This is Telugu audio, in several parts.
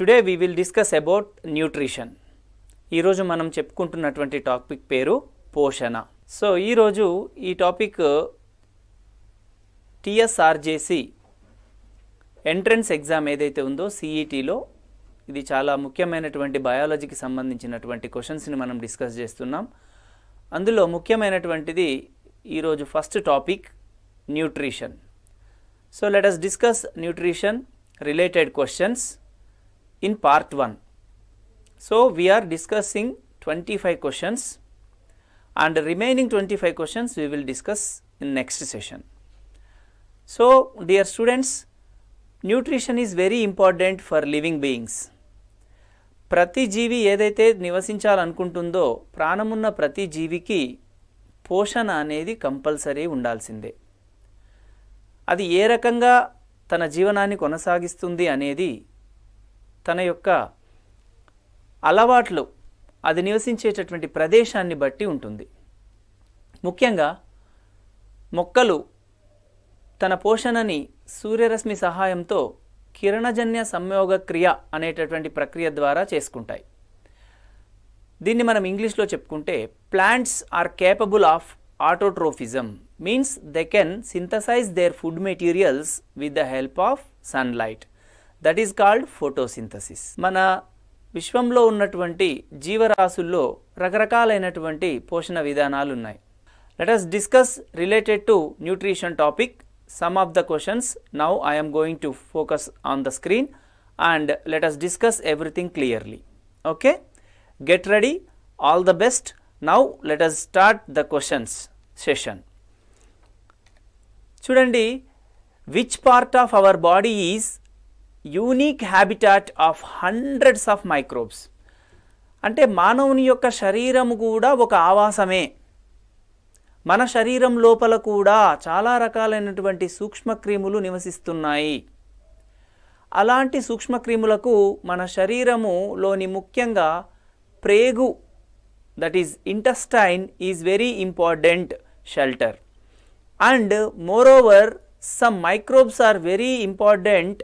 Today we will discuss about nutrition ఈరోజు మనం చెప్పుకుంటున్నటువంటి టాపిక్ పేరు పోషణ సో ఈరోజు ఈ టాపిక్ టిఎస్ఆర్జేసి ఎంట్రన్స్ ఎగ్జామ్ ఏదైతే ఉందో సిఈటీలో e ఇది చాలా ముఖ్యమైనటువంటి బయాలజీకి సంబంధించినటువంటి క్వశ్చన్స్ని మనం డిస్కస్ చేస్తున్నాం అందులో ముఖ్యమైనటువంటిది ఈరోజు first topic nutrition so let us discuss nutrition related questions in part 1. So, we are discussing 25 questions and the remaining 25 questions we will discuss in next session. So, dear students, nutrition is very important for living beings ప్రతి జీవి ఏదైతే నివసించాలనుకుంటుందో ప్రాణమున్న ప్రతి జీవికి పోషణ అనేది కంపల్సరీ ఉండాల్సిందే అది ఏ రకంగా తన జీవనాన్ని కొనసాగిస్తుంది అనేది తన యొక్క అలవాట్లు అది నివసించేటటువంటి ప్రదేశాన్ని బట్టి ఉంటుంది ముఖ్యంగా మొక్కలు తన పోషణని సూర్యరశ్మి సహాయంతో కిరణజన్య సంయోగ క్రియ అనేటటువంటి ప్రక్రియ ద్వారా చేసుకుంటాయి దీన్ని మనం ఇంగ్లీష్లో చెప్పుకుంటే plants are capable of autotrophism means they can synthesize their food materials with the help of sunlight that is called photosynthesis మన విశ్వంలో ఉన్నటువంటి జీవరాశుల్లో రకరకాలైనటువంటి పోషణ విధానాలు ఉన్నాయి let us discuss related to nutrition topic some of the questions now I'm going to focus on the screen and let us discuss everything clearly okay get ready all the best now let us start the questions session చూడండి which part of our body is unique habitat of hundreds of microbes అంటే మానవుని యొక్క శరీరం కూడా ఒక ఆవాసమే మన శరీరం లోపల కూడా చాలా రకాలైనటువంటి సూక్ష్మక్రిములు నివసిస్తున్నాయి అలాంటి సూక్ష్మక్రిములకు మన శరీరములోని ముఖ్యంగా ప్రేగు that is intestine is very important shelter and moreover some microbes are very important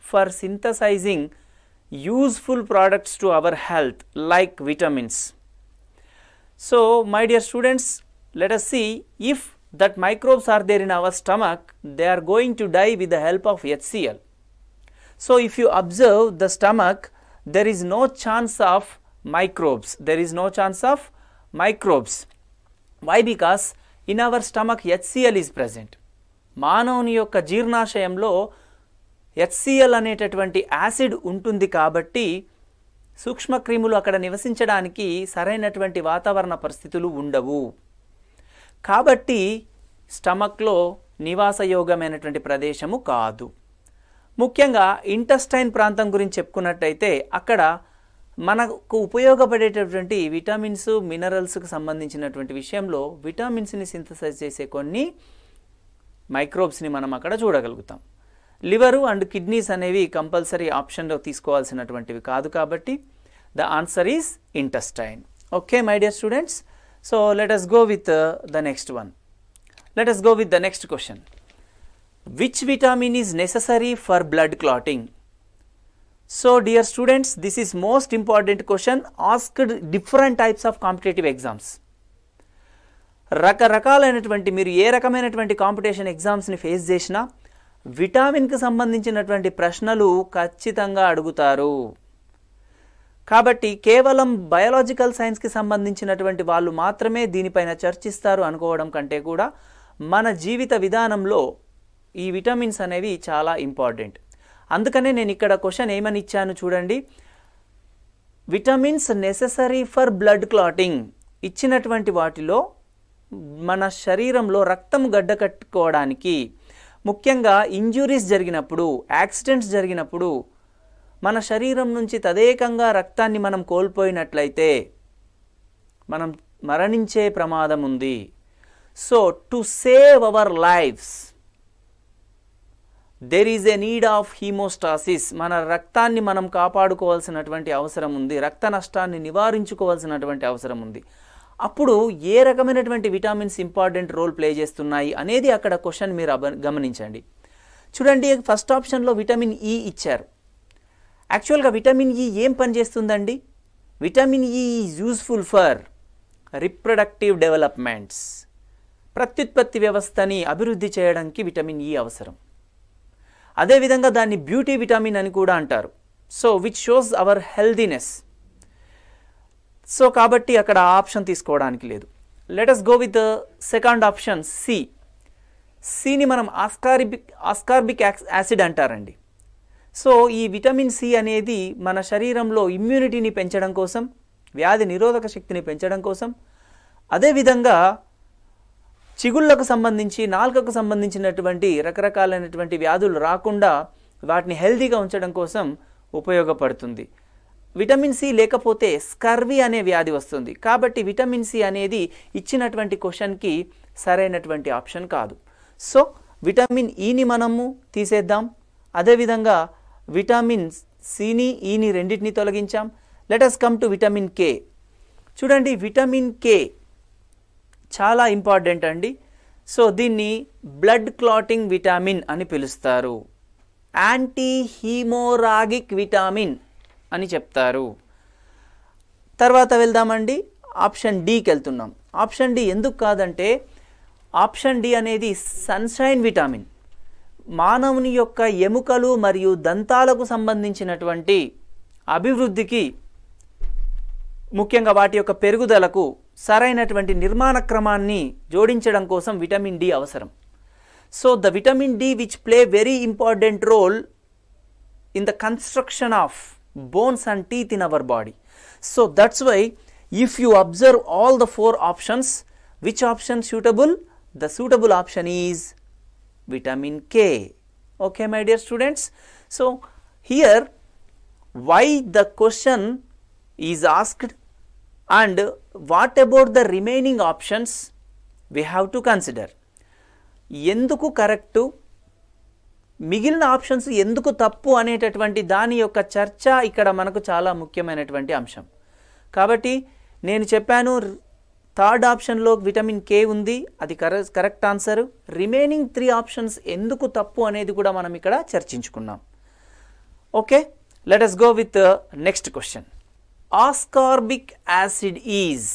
for synthesizing useful products to our health like vitamins. So, my dear students, let us see if that microbes are there in our stomach, they are going to die with the help of HCl. So, if you observe the stomach, there is no chance of microbes. There is no chance of microbes. Why? Because in our stomach HCl is present. మానవుని యొక్క జీర్ణాశయంలో హెచ్సిఎల్ అనేటటువంటి యాసిడ్ ఉంటుంది కాబట్టి సూక్ష్మక్రిములు అక్కడ నివసించడానికి సరైనటువంటి వాతావరణ పరిస్థితులు ఉండవు కాబట్టి స్టమక్లో నివాసయోగమైనటువంటి ప్రదేశము కాదు ముఖ్యంగా ఇంటస్టైన్ ప్రాంతం గురించి చెప్పుకున్నట్టయితే అక్కడ మనకు ఉపయోగపడేటటువంటి విటమిన్స్ మినరల్స్కు సంబంధించినటువంటి విషయంలో విటమిన్స్ని సింథసైజ్ చేసే కొన్ని మైక్రోబ్స్ని మనం అక్కడ చూడగలుగుతాం లివరు అండ్ కిడ్నీస్ అనేవి కంపల్సరీ ఆప్షన్లో తీసుకోవాల్సినటువంటివి కాదు కాబట్టి the answer is intestine okay my dear students so let us go with the next one let us go with the next question which vitamin is necessary for blood clotting so dear students this is most important question asked different types of competitive exams రకరకాలైనటువంటి మీరు ఏ రకమైనటువంటి కాంపిటీషన్ ఎగ్జామ్స్ని ఫేస్ చేసినా విటామిన్కి సంబంధించినటువంటి ప్రశ్నలు ఖచ్చితంగా అడుగుతారు కాబట్టి కేవలం బయాలజికల్ సైన్స్కి సంబంధించినటువంటి వాళ్ళు మాత్రమే దీనిపైన చర్చిస్తారు అనుకోవడం కంటే కూడా మన జీవిత విధానంలో ఈ విటమిన్స్ అనేవి చాలా ఇంపార్టెంట్ అందుకనే నేను ఇక్కడ క్వశ్చన్ ఏమని ఇచ్చాను చూడండి vitamins necessary for blood clotting ఇచ్చినటువంటి వాటిలో మన శరీరంలో రక్తం గడ్డ కట్టుకోవడానికి ముఖ్యంగా ఇంజురీస్ జరిగినప్పుడు యాక్సిడెంట్స్ జరిగినప్పుడు మన శరీరం నుంచి తదేకంగా రక్తాన్ని మనం కోల్పోయినట్లయితే మనం మరణించే ప్రమాదం ఉంది so to save our lives there is a need of haemostasis మన రక్తాన్ని మనం కాపాడుకోవాల్సినటువంటి అవసరం ఉంది రక్త నష్టాన్ని నివారించుకోవాల్సినటువంటి అవసరం ఉంది అప్పుడు ఏ రకమైనటువంటి విటామిన్స్ ఇంపార్టెంట్ రోల్ ప్లే చేస్తున్నాయి అనేది అక్కడ క్వశ్చన్ మీరు గమనించండి చూడండి ఫస్ట్ ఆప్షన్లో విటమిన్ ఈ e ఇచ్చారు యాక్చువల్గా విటమిన్ ఈ e ఏం పనిచేస్తుందండి vitamin E is useful for reproductive developments ప్రత్యుత్పత్తి వ్యవస్థని అభివృద్ధి చేయడానికి విటమిన్ ఈ e అవసరం అదేవిధంగా దాన్ని బ్యూటీ విటమిన్ అని కూడా అంటారు so which shows our healthiness so కాబట్టి అక్కడ ఆప్షన్ తీసుకోవడానికి లేదు let us go with second option C సిని మనం ఆస్కార్బిక్ ఆస్కార్బిక్ యాసిడ్ అంటారండి సో ఈ విటమిన్ సి అనేది మన శరీరంలో ఇమ్యూనిటీని పెంచడం కోసం వ్యాధి నిరోధక శక్తిని పెంచడం కోసం అదేవిధంగా చిగుళ్ళకు సంబంధించి నాలుకకు సంబంధించినటువంటి రకరకాలైనటువంటి వ్యాధులు రాకుండా వాటిని హెల్తీగా ఉంచడం కోసం ఉపయోగపడుతుంది విటమిన్ సి లేకపోతే స్కర్వీ అనే వ్యాధి వస్తుంది కాబట్టి విటమిన్ సి అనేది ఇచ్చినటువంటి క్వశ్చన్కి సరైనటువంటి ఆప్షన్ కాదు సో విటమిన్ ఈని e మనము తీసేద్దాం అదేవిధంగా విటమిన్ సిని ఈని e రెండింటిని తొలగించాం let us come to vitamin K చూడండి విటమిన్ కే చాలా ఇంపార్టెంట్ అండి సో దీన్ని బ్లడ్ క్లాటింగ్ విటామిన్ అని పిలుస్తారు యాంటీ హీమోరాగిక్ విటామిన్ అని చెప్తారు తర్వాత వెళ్దామండి ఆప్షన్ డికి వెళ్తున్నాం ఆప్షన్ డి ఎందుకు కాదంటే ఆప్షన్ డి అనేది సన్షైన్ విటామిన్ మానవుని యొక్క ఎముకలు మరియు దంతాలకు సంబంధించినటువంటి అభివృద్ధికి ముఖ్యంగా వాటి యొక్క పెరుగుదలకు సరైనటువంటి నిర్మాణ క్రమాన్ని జోడించడం కోసం విటమిన్ డి అవసరం so the vitamin D which play very important role in the construction of bones and teeth in our body. So, that is why if you observe all the four options, which option suitable? The suitable option is vitamin K. Okay, my dear students. So, here why the question is asked and what about the remaining options we have to consider. ఎందుకు కరెక్టు మిగిలిన ఆప్షన్స్ ఎందుకు తప్పు అనేటటువంటి దాని యొక్క చర్చ ఇక్కడ మనకు చాలా ముఖ్యమైనటువంటి అంశం కాబట్టి నేను చెప్పాను థర్డ్ ఆప్షన్లో విటమిన్ కే ఉంది అది కర correct answer remaining three options ఎందుకు తప్పు అనేది కూడా మనం ఇక్కడ చర్చించుకున్నాం okay let us go with next question ascorbic acid is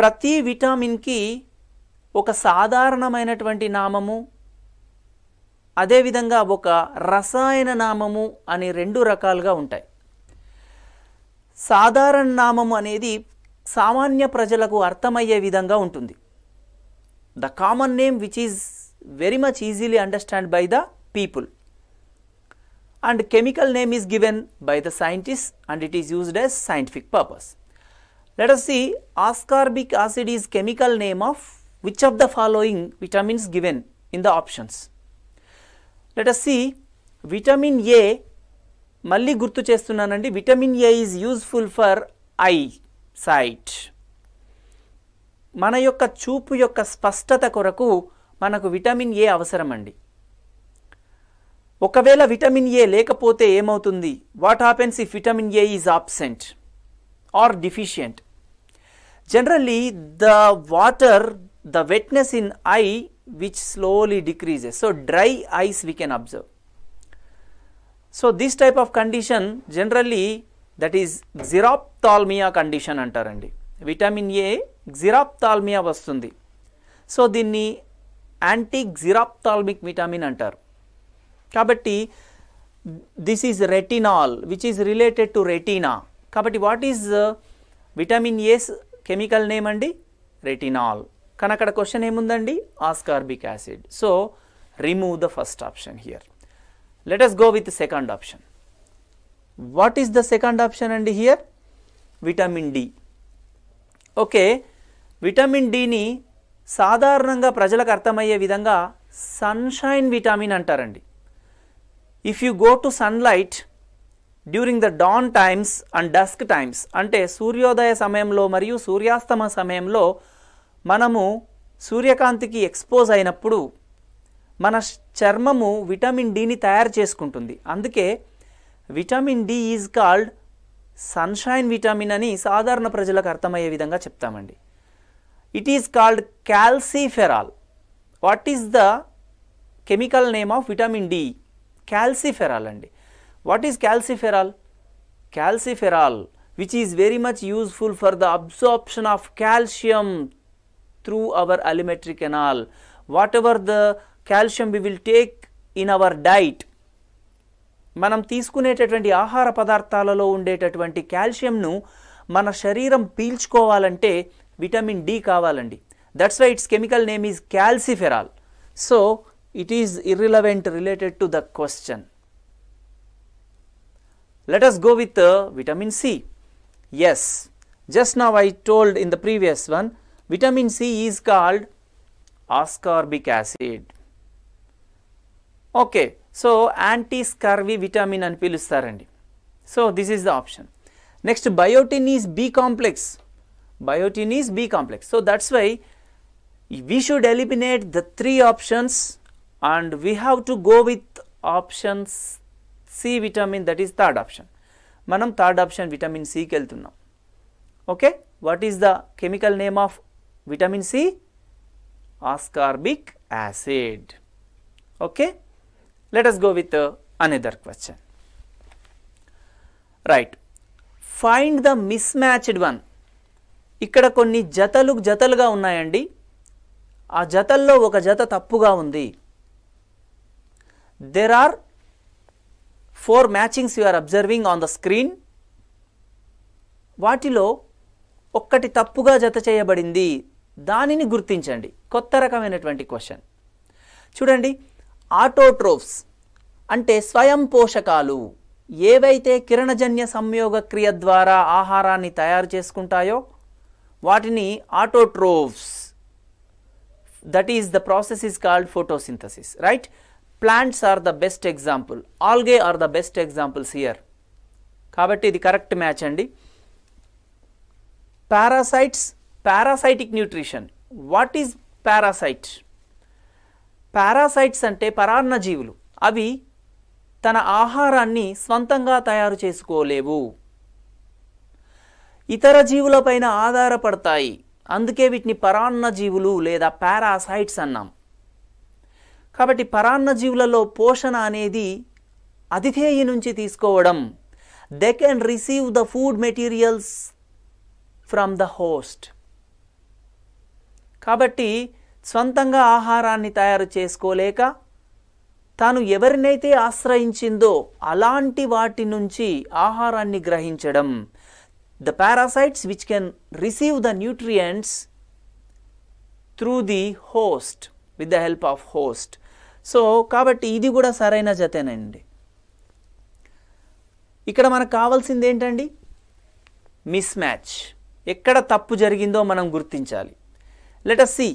ప్రతి విటామిన్కి ఒక సాధారణమైనటువంటి నామము అదేవిధంగా ఒక రసాయన నామము అని రెండు రకాలుగా ఉంటాయి సాధారణ నామము అనేది సామాన్య ప్రజలకు అర్థమయ్యే విధంగా ఉంటుంది the common name which is very much easily understand by the people and chemical name is given by the scientist and it is used as scientific purpose let us see ascorbic acid is chemical name of which of the following vitamins given in the options let us see vitamin A మళ్ళీ గుర్తు చేస్తున్నానండి vitamin A is useful for eye sight మన యొక్క చూపు యొక్క స్పష్టత కొరకు మనకు విటమిన్ ఏ అవసరం అండి ఒకవేళ విటమిన్ ఏ లేకపోతే ఏమవుతుంది what happens if vitamin A is absent or deficient generally the water the wetness in eye which slowly decreases. So, dry ice we can observe. So, this type of condition generally that is xerophthalmia condition అంటారండి Vitamin A xerophthalmia వస్తుంది So, దీన్ని anti xerophthalmic vitamin విటమిన్ అంటారు this is retinol which is related to retina. Retina what is uh, vitamin A's chemical name అండి Retinol. కానీ అక్కడ క్వశ్చన్ ఏముందండి ascorbic acid so remove the first option here let us go with second option what is the second option అండి here vitamin D okay vitamin డిని సాధారణంగా ప్రజలకు అర్థమయ్యే విధంగా సన్షైన్ విటామిన్ అంటారండి if you go to sunlight during the dawn times and dusk times అంటే సూర్యోదయ సమయంలో మరియు సూర్యాస్తమ సమయంలో మనము సూర్యకాంతికి ఎక్స్పోజ్ అయినప్పుడు మన చర్మము విటమిన్ డిని తయారు చేసుకుంటుంది అందుకే vitamin D is called sunshine vitamin అని సాధారణ ప్రజలకు అర్థమయ్యే విధంగా చెప్తామండి it is called calciferol what is the chemical name of vitamin D calciferol అండి what is calciferol calciferol which is very much useful for the absorption of calcium through our alimentary canal. Whatever the calcium we will take in our diet, మనం తీసుకునేటటువంటి ఆహార పదార్థాలలో ఉండేటటువంటి కాల్షియంను మన శరీరం పీల్చుకోవాలంటే విటమిన్ డి కావాలండి that's why its chemical name is calciferol so it is irrelevant related to the question let us go with uh, vitamin C. Yes, just now I told in the previous one Vitamin C is called ascorbic acid. Okay, so anti-scurvy vitamin and are pill So this is the option. Next, biotin is B complex. Biotin is B complex. So that's why we should eliminate the three options and we have to go with options C vitamin that is third option. Manam third option vitamin C keltunna. Okay, what is the chemical name of vitamin C ascorbic acid. Okay Let us go with uh, another question. Right. Find the mismatched one. ఇక్కడ కొన్ని జతలు జతలుగా ఉన్నాయండి ఆ జతల్లో ఒక జత తప్పుగా ఉంది there are four matchings you are observing on the screen వాటిలో ఒక్కటి తప్పుగా జత చేయబడింది దానిని గుర్తించండి కొత్త రకమైనటువంటి క్వశ్చన్ చూడండి ఆటోట్రోఫ్స్ అంటే స్వయం పోషకాలు ఏవైతే కిరణజన్య సంయోగ క్రియ ద్వారా ఆహారాన్ని తయారు చేసుకుంటాయో వాటిని autotrophs that is the process is called photosynthesis right plants are the best example algae are the best examples here కాబట్టి ఇది కరెక్ట్ మ్యాచ్ అండి parasites parasitic nutrition what is parasite parasites అంటే పరాన్న జీవులు అవి తన ఆహారాన్ని స్వంతంగా తయారు చేసుకోలేవు ఇతర జీవులపైన ఆధారపడతాయి అందుకే వీటిని పరాన్న జీవులు లేదా పారాసైట్స్ అన్నాం కాబట్టి పరాన్న జీవులలో పోషణ అనేది అతిథేయి నుంచి తీసుకోవడం they can receive the food materials from the host కాబట్టి స్వంతంగా ఆహారాన్ని తయారు చేసుకోలేక తాను ఎవరినైతే ఆశ్రయించిందో అలాంటి వాటి నుంచి ఆహారాన్ని గ్రహించడం the parasites which can receive the nutrients through the host with the help of host so కాబట్టి ఇది కూడా సరైన జతేనండి ఇక్కడ మనకు కావాల్సింది ఏంటండి మిస్ మ్యాచ్ ఎక్కడ తప్పు జరిగిందో మనం గుర్తించాలి let us see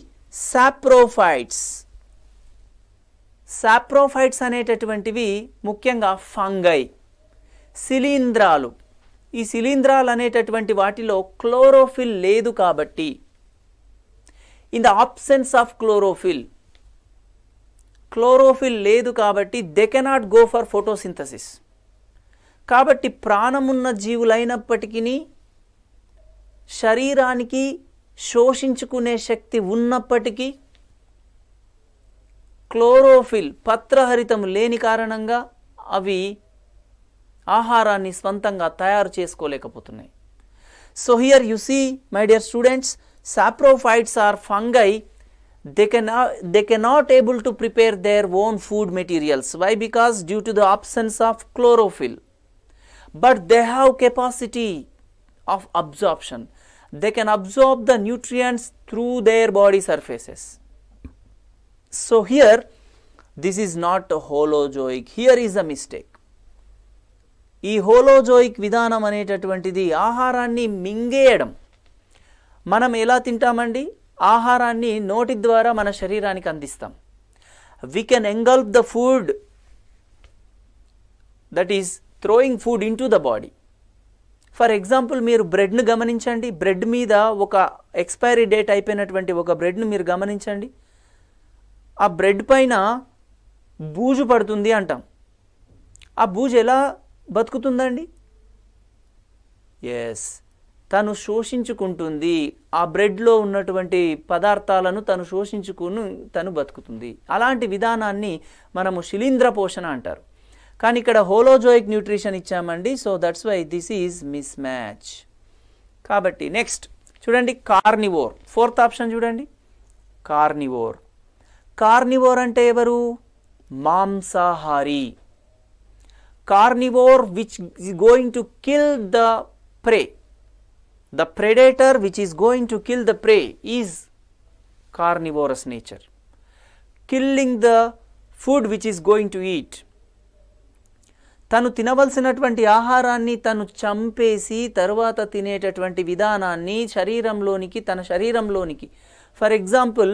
saprophytes saprophytes అనేటటువంటివి ముఖ్యంగా ఫంగై శిలీంధ్రాలు ఈ శిలీంధ్రాలు అనేటటువంటి వాటిలో క్లోరోఫిల్ లేదు కాబట్టి in the absence of chlorophyll chlorophyll లేదు కాబట్టి they cannot go for photosynthesis కాబట్టి ప్రాణమున్న జీవులైనప్పటికీ శరీరానికి శోషించుకునే శక్తి ఉన్నప్పటికీ క్లోరోఫిల్ పత్రహరితం లేని కారణంగా అవి ఆహారాన్ని స్వంతంగా తయారు చేసుకోలేకపోతున్నాయి so here you see my dear students saprophytes are fung fungi they cannot able to prepare their own food materials why because due to the absence of chlorophyll but they have capacity of absorption they can absorb the nutrients through their body surfaces. So, here this is not a holozoic, here is a mistake. ఈ హోలోజోయిక్ విధానం అనేటటువంటిది ఆహారాన్ని మింగేయడం మనం ఎలా తింటామండి ఆహారాన్ని నోటి ద్వారా మన శరీరానికి అందిస్తాం we can engulf the food that is throwing food in the body for example మీరు బ్రెడ్ను గమనించండి బ్రెడ్ మీద ఒక ఎక్స్పైరీ డేట్ అయిపోయినటువంటి ఒక బ్రెడ్ను మీరు గమనించండి ఆ బ్రెడ్ పైన బూజు పడుతుంది అంటాం ఆ బూజు ఎలా బతుకుతుందండి ఎస్ తను శోషించుకుంటుంది ఆ బ్రెడ్లో ఉన్నటువంటి పదార్థాలను తను శోషించుకుని తను బతుకుతుంది అలాంటి విధానాన్ని మనము శిలీంద్ర పోషణ అంటారు కానీ ఇక్కడ హోలోజోయిక్ న్యూట్రిషన్ ఇచ్చామండి so that's why this is mismatch కాబట్టి నెక్స్ట్ చూడండి కార్నివోర్ ఫోర్త్ ఆప్షన్ చూడండి కార్నివోర్ కార్నివోర్ అంటే ఎవరు మాంసాహారి carnivore which is going to kill the prey the predator which is going to kill the prey is carnivorous nature killing the food which is going to eat తను తినవలసినటువంటి ఆహారాన్ని తను చంపేసి తరువాత తినేటటువంటి విధానాన్ని శరీరంలోనికి తన శరీరంలోనికి ఫర్ ఎగ్జాంపుల్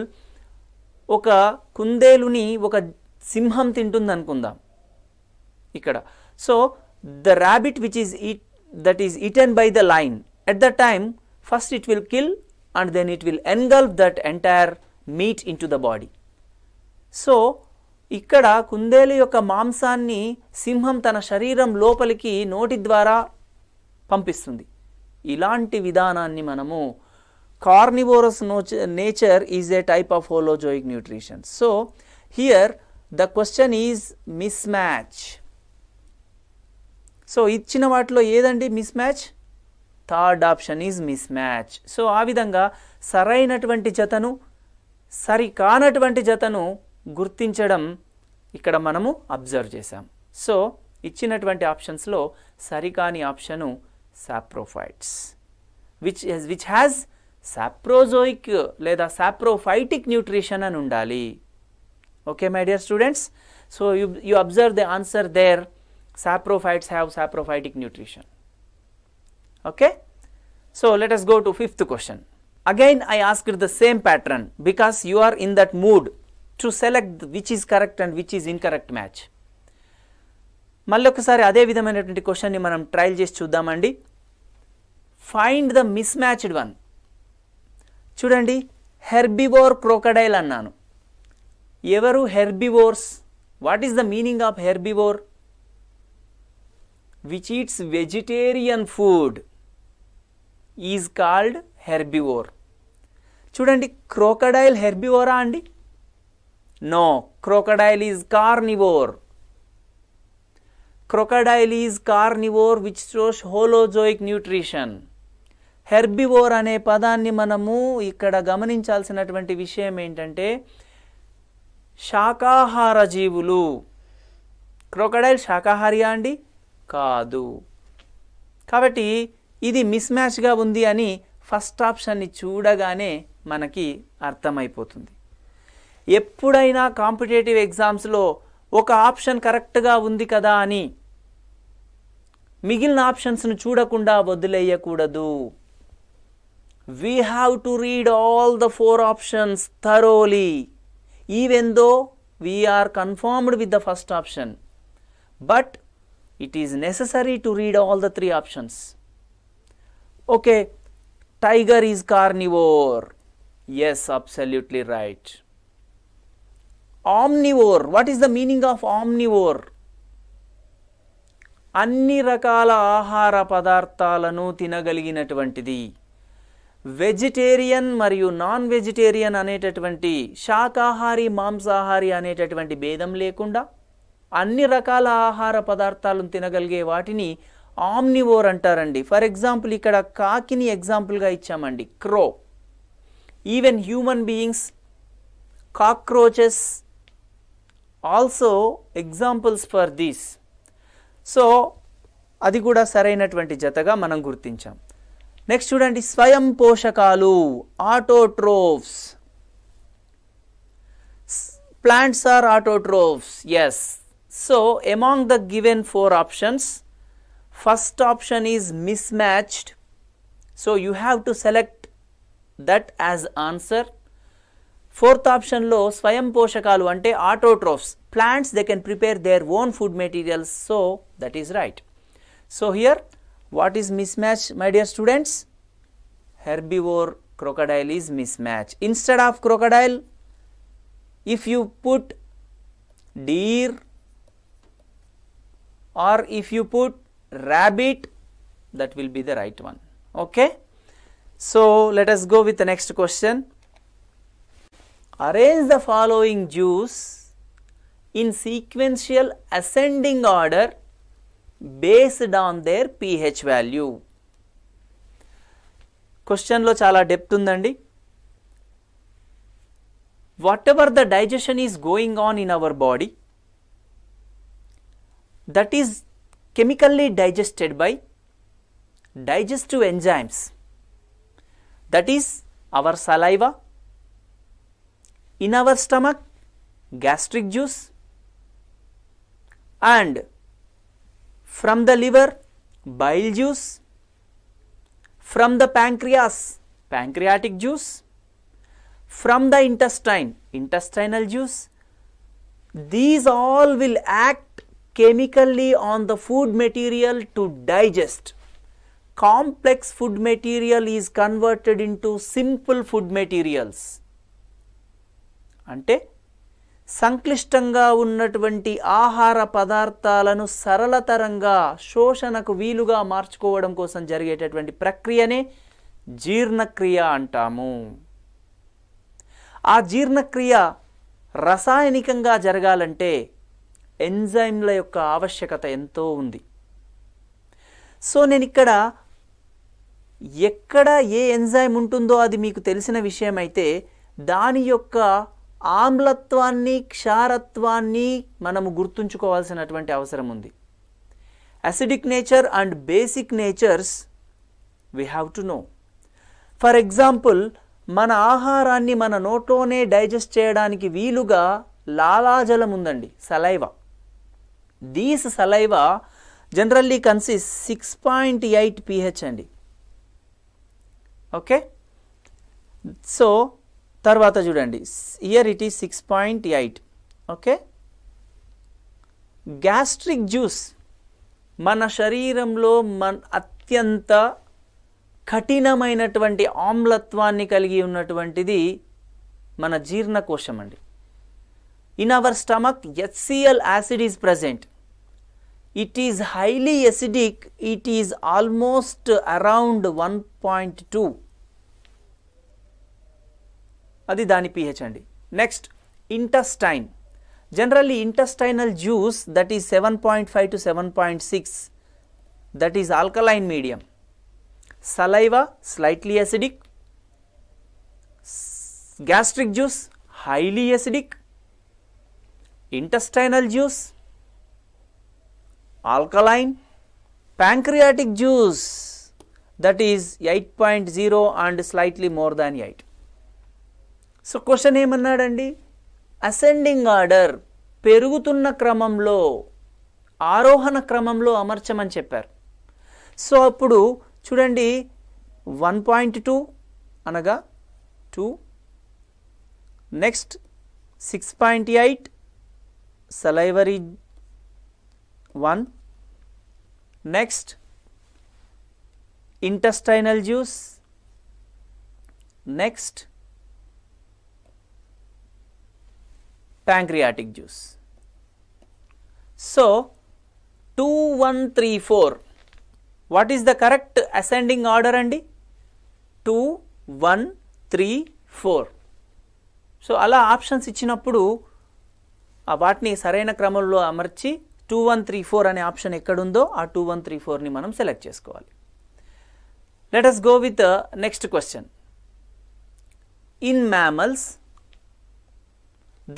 ఒక కుందేలుని ఒక సింహం తింటుంది అనుకుందాం ఇక్కడ so the rabbit which is eat that is eaten by the lion at the time first it will kill and then it will engulf that entire meat into the body so ఇక్కడ కుందేలు యొక్క మాంసాన్ని సింహం తన శరీరం లోపలికి నోటి ద్వారా పంపిస్తుంది ఇలాంటి విధానాన్ని మనము carnivorous nature is a type of holozoic nutrition so here the question is mismatch so ఇచ్చిన వాటిలో ఏదండి mismatch third option is mismatch so ఆ విధంగా సరైనటువంటి జతను సరికానటువంటి జతను గుర్తించడం ఇక్కడ మనము అబ్జర్వ్ చేసాం సో ఇచ్చినటువంటి ఆప్షన్స్లో సరికాని option saprophytes which which has saprozoic లేదా సాప్రోఫైటిక్ న్యూట్రిషన్ అని ఉండాలి okay my dear students so you you observe the answer there saprophytes have saprophytic nutrition okay so let us go to fifth question again I ask the same pattern because you are in that mood to select which is correct and which is incorrect match ఒకసారి అదే విధమైనటువంటి క్వశ్చన్ని మనం ట్రయల్ చేసి చూద్దామండి find the mismatched one చూడండి హెర్బివోర్ క్రోకడైల్ అన్నాను ఎవరు herbivores what is the meaning of herbivore which eats vegetarian food is called herbivore చూడండి క్రోకడైల్ హెర్బివోరా అండి No, crocodile is carnivore. Crocodile is carnivore which shows holozoic nutrition. Herbivore అనే పదాన్ని మనము ఇక్కడ గమనించాల్సినటువంటి విషయం ఏంటంటే శాకాహార జీవులు క్రొకడైల్ శాకాహారియా అండి కాదు కాబట్టి ఇది మిస్ మ్యాచ్గా ఉంది అని ఫస్ట్ ఆప్షన్ని చూడగానే మనకి అర్థమైపోతుంది ఎప్పుడైనా కాంపిటేటివ్ ఎగ్జామ్స్లో ఒక ఆప్షన్ కరెక్ట్గా ఉంది కదా అని మిగిలిన ఆప్షన్స్ను చూడకుండా వదిలేయకూడదు we have to read all the four options thoroughly even though we are confirmed with the first option but it is necessary to read all the three options okay tiger is carnivore yes absolutely right omnivore what is the meaning of omnivore అన్ని రకాల ఆహార పదార్థాలను తినగలిగినటువంటిది వెజిటేరియన్ మరియు నాన్ వెజిటేరియన్ అనేటటువంటి శాకాహారి మాంసాహారి అనేటటువంటి భేదం లేకుండా అన్ని రకాల ఆహార పదార్థాలను తినగలిగే వాటిని ఆమ్నివోర్ అంటారండి ఫర్ ఎగ్జాంపుల్ ఇక్కడ కాకిని ఎగ్జాంపుల్గా ఇచ్చామండి crow even human beings cockroaches also examples for these so అది కూడా సరైనటువంటి జతగా మనం గుర్తించాం నెక్స్ట్ చూడండి స్వయం పోషకాలు autotrophs plants are autotrophs yes so among the given four options first option is mismatched so you have to select that as answer Fourth option low, swayam poshakalu ante autotrophs. Plants, they can prepare their own food materials. So, that is right. So, here, what is mismatch, my dear students? Herbivore crocodile is mismatch. Instead of crocodile, if you put deer or if you put rabbit, that will be the right one. Okay? So, let us go with the next question arrange the following Jews in sequential ascending order based on their pH value. Question lo chala depth undandi. Whatever the digestion is going on in our body, that is chemically digested by digestive enzymes. That is our saliva, in our stomach gastric juice and from the liver bile juice from the pancreas pancreatic juice from the intestine intestinal juice these all will act chemically on the food material to digest complex food material is converted into simple food materials అంటే సంక్లిష్టంగా ఉన్నటువంటి ఆహార పదార్థాలను సరళతరంగా శోషణకు వీలుగా మార్చుకోవడం కోసం జరిగేటటువంటి ప్రక్రియనే జీర్ణక్రియ అంటాము ఆ జీర్ణక్రియ రసాయనికంగా జరగాలంటే ఎంజైమ్ల యొక్క ఆవశ్యకత ఎంతో ఉంది సో నేను ఇక్కడ ఎక్కడ ఏ ఎంజైమ్ ఉంటుందో అది మీకు తెలిసిన విషయమైతే దాని యొక్క ఆమ్లత్వాన్ని క్షారత్వాన్ని మనము గుర్తుంచుకోవాల్సినటువంటి అవసరం ఉంది acidic nature and basic natures we have to know for example మన ఆహారాన్ని మన నోట్లోనే డైజెస్ట్ చేయడానికి వీలుగా లాలాజలం ఉందండి saliva these saliva generally consists six point eight pH అండి ఓకే సో తర్వాత చూడండి here it is six point eight okay gastric juice మన శరీరంలో మన అత్యంత కఠినమైనటువంటి ఆమ్లత్వాన్ని కలిగి ఉన్నటువంటిది మన జీర్ణకోశం అండి in our stomach HCl acid is present it is highly acidic it is almost around one point two अभी दाने पीहे next intestine generally intestinal juice that seven point five to seven point six that alkaline medium saliva slightly acidic gastric juice highly acidic intestinal juice alkaline pancreatic juice that point zero and slightly more than eight so question ఏమన్నాడండి అసెండింగ్ ఆర్డర్ పెరుగుతున్న క్రమంలో ఆరోహణ క్రమంలో అమర్చమని చెప్పారు సో అప్పుడు చూడండి వన్ పాయింట్ టూ అనగా two next six point eight salivary one next intestinal juice next pancreatic juice so two one three four what is the correct ascending order అండి two one three four so అలా ఆప్షన్స్ ఇచ్చినప్పుడు వాటిని సరైన క్రమంలో అమర్చి టూ వన్ త్రీ ఫోర్ అనే ఆప్షన్ ఎక్కడుందో ఆ టూ వన్ త్రీ ఫోర్ని మనం సెలెక్ట్ చేసుకోవాలి let us go with next question in mammals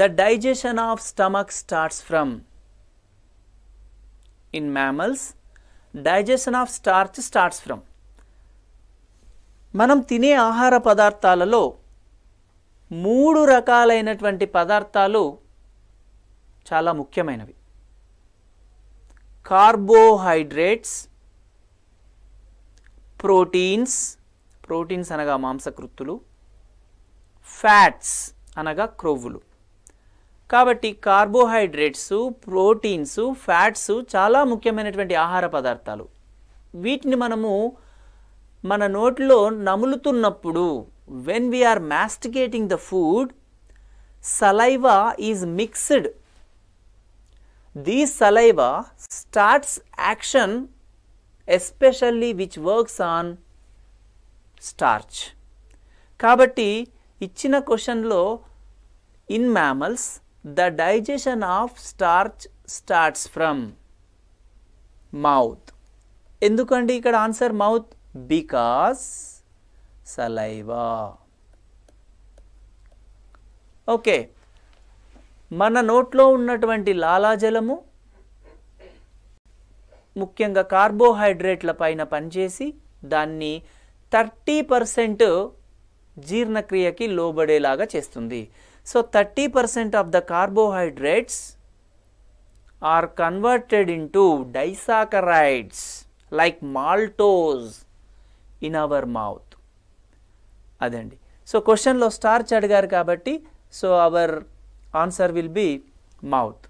The digestion of stomach starts from in mammals digestion of starch starts from మనం తినే ఆహార పదార్థాలలో మూడు రకాలైనటువంటి పదార్థాలు చాలా ముఖ్యమైనవి కార్బోహైడ్రేట్స్ ప్రోటీన్స్ ప్రోటీన్స్ అనగా మాంసకృత్తులు ఫ్యాట్స్ అనగా క్రొవ్వులు కాబట్టి కార్బోహైడ్రేట్స్ ప్రోటీన్స్ ఫ్యాట్స్ చాలా ముఖ్యమైనటువంటి ఆహార పదార్థాలు వీటిని మనము మన నోటిలో నములుతున్నప్పుడు when we are masticating the food saliva is mixed the saliva starts action especially which works on starch కాబట్టి ఇచ్చిన క్వశ్చన్లో in mammals the digestion of starch starts from mouth ఎందుకండి ఇక్కడ answer mouth because saliva okay మన నోట్లో ఉన్నటువంటి లాలాజలము ముఖ్యంగా కార్బోహైడ్రేట్ల పైన పనిచేసి దాన్ని థర్టీ పర్సెంట్ జీర్ణక్రియకి లోబడేలాగా చేస్తుంది So, 30 percent of the carbohydrates are converted into disaccharides like maltose in our mouth అదండి సో క్వశ్చన్లో స్టార్చ్ అడిగారు కాబట్టి so our answer will be mouth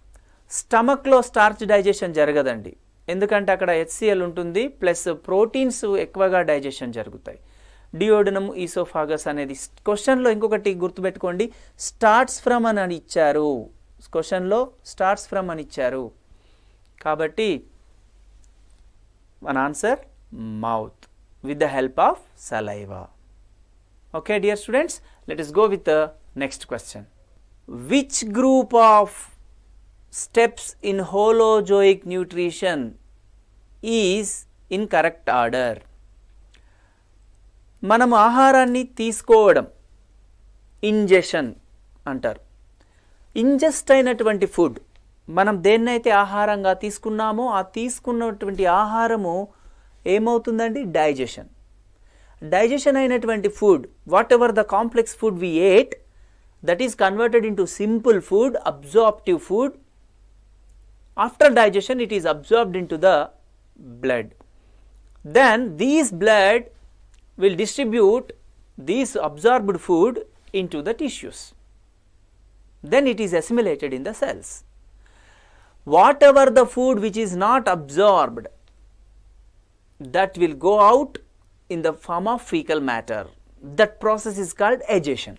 స్టమక్లో స్టార్చ్ డైజెషన్ జరగదండి ఎందుకంటే అక్కడ హెచ్సిఎల్ ఉంటుంది ప్లస్ ప్రోటీన్స్ ఎక్కువగా డైజెషన్ జరుగుతాయి డియోడనమ్ ఈసోఫాగస్ అనేది క్వశ్చన్లో ఇంకొకటి గుర్తుపెట్టుకోండి స్టార్ట్స్ ఫ్రమ్ అని ఇచ్చారు క్వశ్చన్లో స్టార్ట్స్ ఫ్రమ్ అని ఇచ్చారు కాబట్టి మన answer mouth with the help of saliva okay dear students let us go with next question which group of steps in holozoic nutrition is in correct order మనం ఆహారాన్ని తీసుకోవడం ఇంజెషన్ అంటారు ఇంజెస్ట్ అయినటువంటి ఫుడ్ మనం దేన్నైతే ఆహారంగా తీసుకున్నామో ఆ తీసుకున్నటువంటి ఆహారము ఏమవుతుందండి డైజెషన్ డైజెషన్ అయినటువంటి food whatever the complex food we ate that is converted into simple food absorptive food after digestion it is absorbed into the blood then these blood will distribute this absorbed food into the tissues. Then it is assimilated in the cells. Whatever the food which is not absorbed, that will go out in the form of fecal matter. That process is called agestion.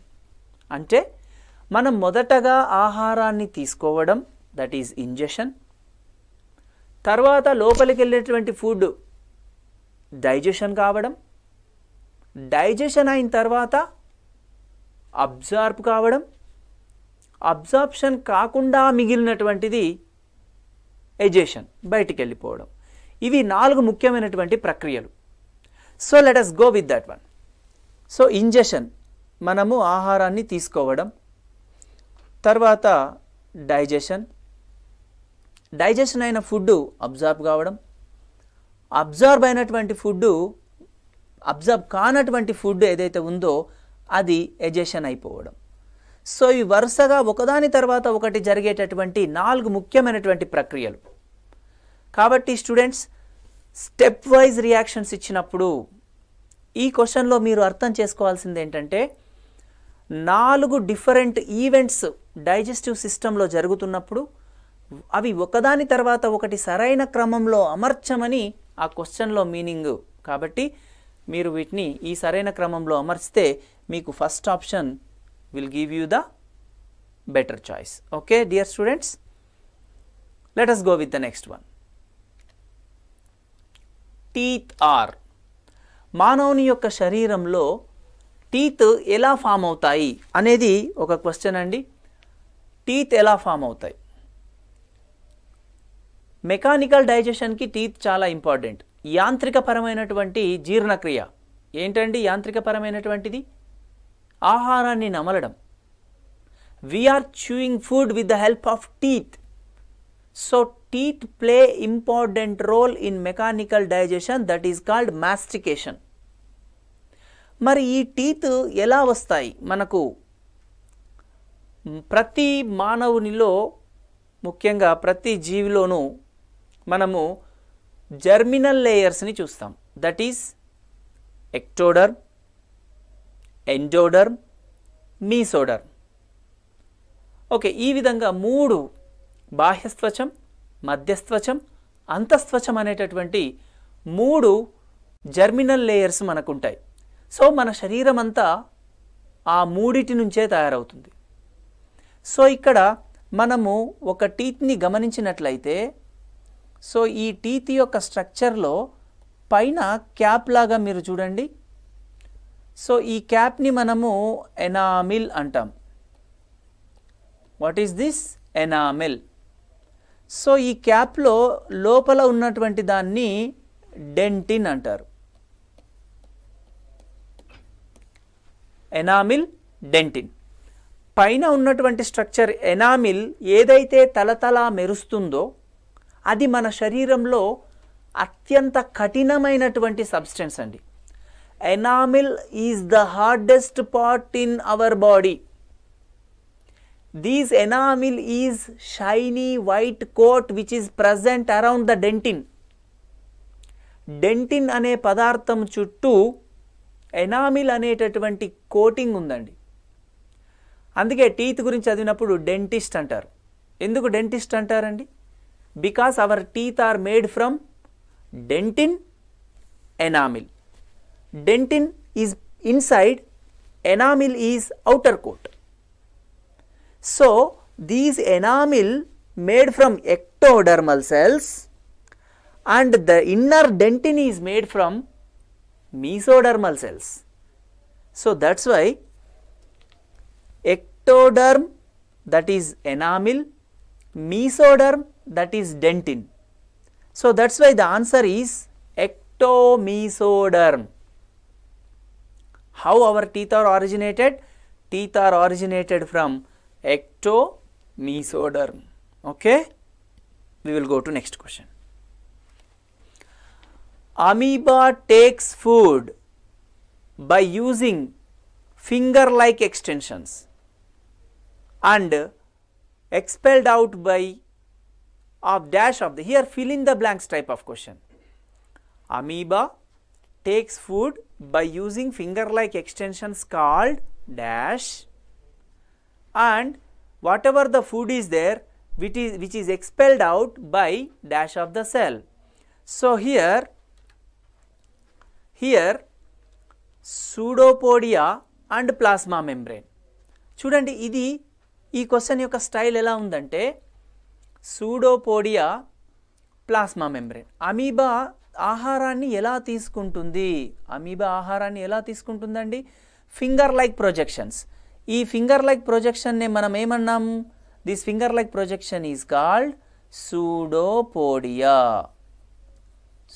అంటే మనం మొదటగా ఆహారాన్ని తీసుకోవడం that is ingestion. Tarvata లోపలికి వెళ్ళేటువంటి ఫుడ్ డైజెషన్ కావడం డైజెషన్ అయిన తర్వాత అబ్జార్బ్ కావడం అబ్జార్ప్షన్ కాకుండా మిగిలినటువంటిది ఎజేషన్ బయటికి వెళ్ళిపోవడం ఇవి నాలుగు ముఖ్యమైనటువంటి ప్రక్రియలు so let us go with that one so ingestion మనము ఆహారాన్ని తీసుకోవడం తర్వాత డైజెషన్ డైజెషన్ అయిన ఫుడ్ అబ్జార్బ్ కావడం అబ్జార్బ్ అయినటువంటి ఫుడ్డు అబ్జర్బ్ కానటువంటి ఫుడ్ ఏదైతే ఉందో అది ఎజెషన్ అయిపోవడం సో ఇవి వరుసగా ఒకదాని తర్వాత ఒకటి జరిగేటటువంటి నాలుగు ముఖ్యమైనటువంటి ప్రక్రియలు కాబట్టి స్టూడెంట్స్ స్టెప్ వైజ్ రియాక్షన్స్ ఇచ్చినప్పుడు ఈ క్వశ్చన్లో మీరు అర్థం చేసుకోవాల్సింది ఏంటంటే నాలుగు డిఫరెంట్ ఈవెంట్స్ డైజెస్టివ్ సిస్టంలో జరుగుతున్నప్పుడు అవి ఒకదాని తర్వాత ఒకటి సరైన క్రమంలో అమర్చమని ఆ క్వశ్చన్లో మీనింగ్ కాబట్టి మీరు వీటిని ఈ సరైన క్రమంలో అమర్చితే మీకు first option will give you the better choice okay dear students let us go with the next one teeth are మానవుని యొక్క శరీరంలో టీత్ ఎలా ఫామ్ అవుతాయి అనేది ఒక క్వశ్చన్ అండి టీత్ ఎలా ఫామ్ అవుతాయి మెకానికల్ డైజెషన్కి టీత్ చాలా ఇంపార్టెంట్ యాంత్రికపరమైనటువంటి జీర్ణక్రియ ఏంటండి యాంత్రికపరమైనటువంటిది ఆహారాన్ని నమలడం we are chewing food with the help of teeth so teeth play important role in mechanical digestion that is called mastication మరి ఈ టీత్ ఎలా వస్తాయి మనకు ప్రతి మానవునిలో ముఖ్యంగా ప్రతి జీవిలోనూ మనము జర్మినల్ లేయర్స్ని చూస్తాం that is ectoderm endoderm mesoderm okay ఈ విధంగా మూడు బాహ్యస్త్వచం మధ్యస్త్వచం అంతస్త్వచం అనేటటువంటి మూడు జర్మినల్ లేయర్స్ మనకుంటాయి సో మన శరీరం అంతా ఆ మూడిటి నుంచే తయారవుతుంది సో ఇక్కడ మనము ఒక టీత్ని గమనించినట్లయితే సో ఈ టీత్ యొక్క స్ట్రక్చర్లో పైన క్యాప్ లాగా మీరు చూడండి సో ఈ క్యాప్ని మనము ఎనామిల్ అంటాం what is this enamel so ఈ క్యాప్లో లోపల ఉన్నటువంటి దాన్ని డెంటిన్ అంటారు ఎనామిల్ డెంటిన్ పైన ఉన్నటువంటి స్ట్రక్చర్ ఎనామిల్ ఏదైతే తలతలా మెరుస్తుందో అది మన శరీరంలో అత్యంత కఠినమైనటువంటి సబ్స్టెన్స్ అండి enamel is the hardest part in our body these enamel is shiny white coat which is present around the dentin dentin అనే పదార్థం చుట్టూ ఎనామిల్ అనేటటువంటి కోటింగ్ ఉందండి అందుకే టీత్ గురించి చదివినప్పుడు డెంటిస్ట్ అంటారు ఎందుకు డెంటిస్ట్ అంటారండి because our teeth are made from dentin enamel. Dentin is inside, enamel is outer coat. So, these enamel made from ectodermal cells and the inner dentin is made from mesodermal cells. So, that is why ectoderm that is enamel, mesoderm that is dentin. So, that is why the answer is ectomesoderm. How our teeth are originated? Teeth are originated from ectomesoderm. Okay? We will go to next question. Amoeba takes food by using finger like extensions and expelled out by of dash of the here fill in the blanks type of question. Amoeba takes food by using finger like extensions called dash and whatever the food is there which is which is expelled out by dash of the cell. So, here here pseudopodia and plasma membrane చూడండి ఇది ఈ క్వశ్చన్ యొక్క style ఎలా ఉందంటే సూడోపోడియా ప్లాస్మా మెంబ్రేన్ అమీబా ఆహారాన్ని ఎలా తీసుకుంటుంది అమీబా ఆహారాన్ని ఎలా తీసుకుంటుందండి ఫింగర్ లైక్ ప్రొజెక్షన్స్ ఈ ఫింగర్ లైక్ ప్రొజెక్షన్నే మనం ఏమన్నాం this finger like projection is called pseudopodia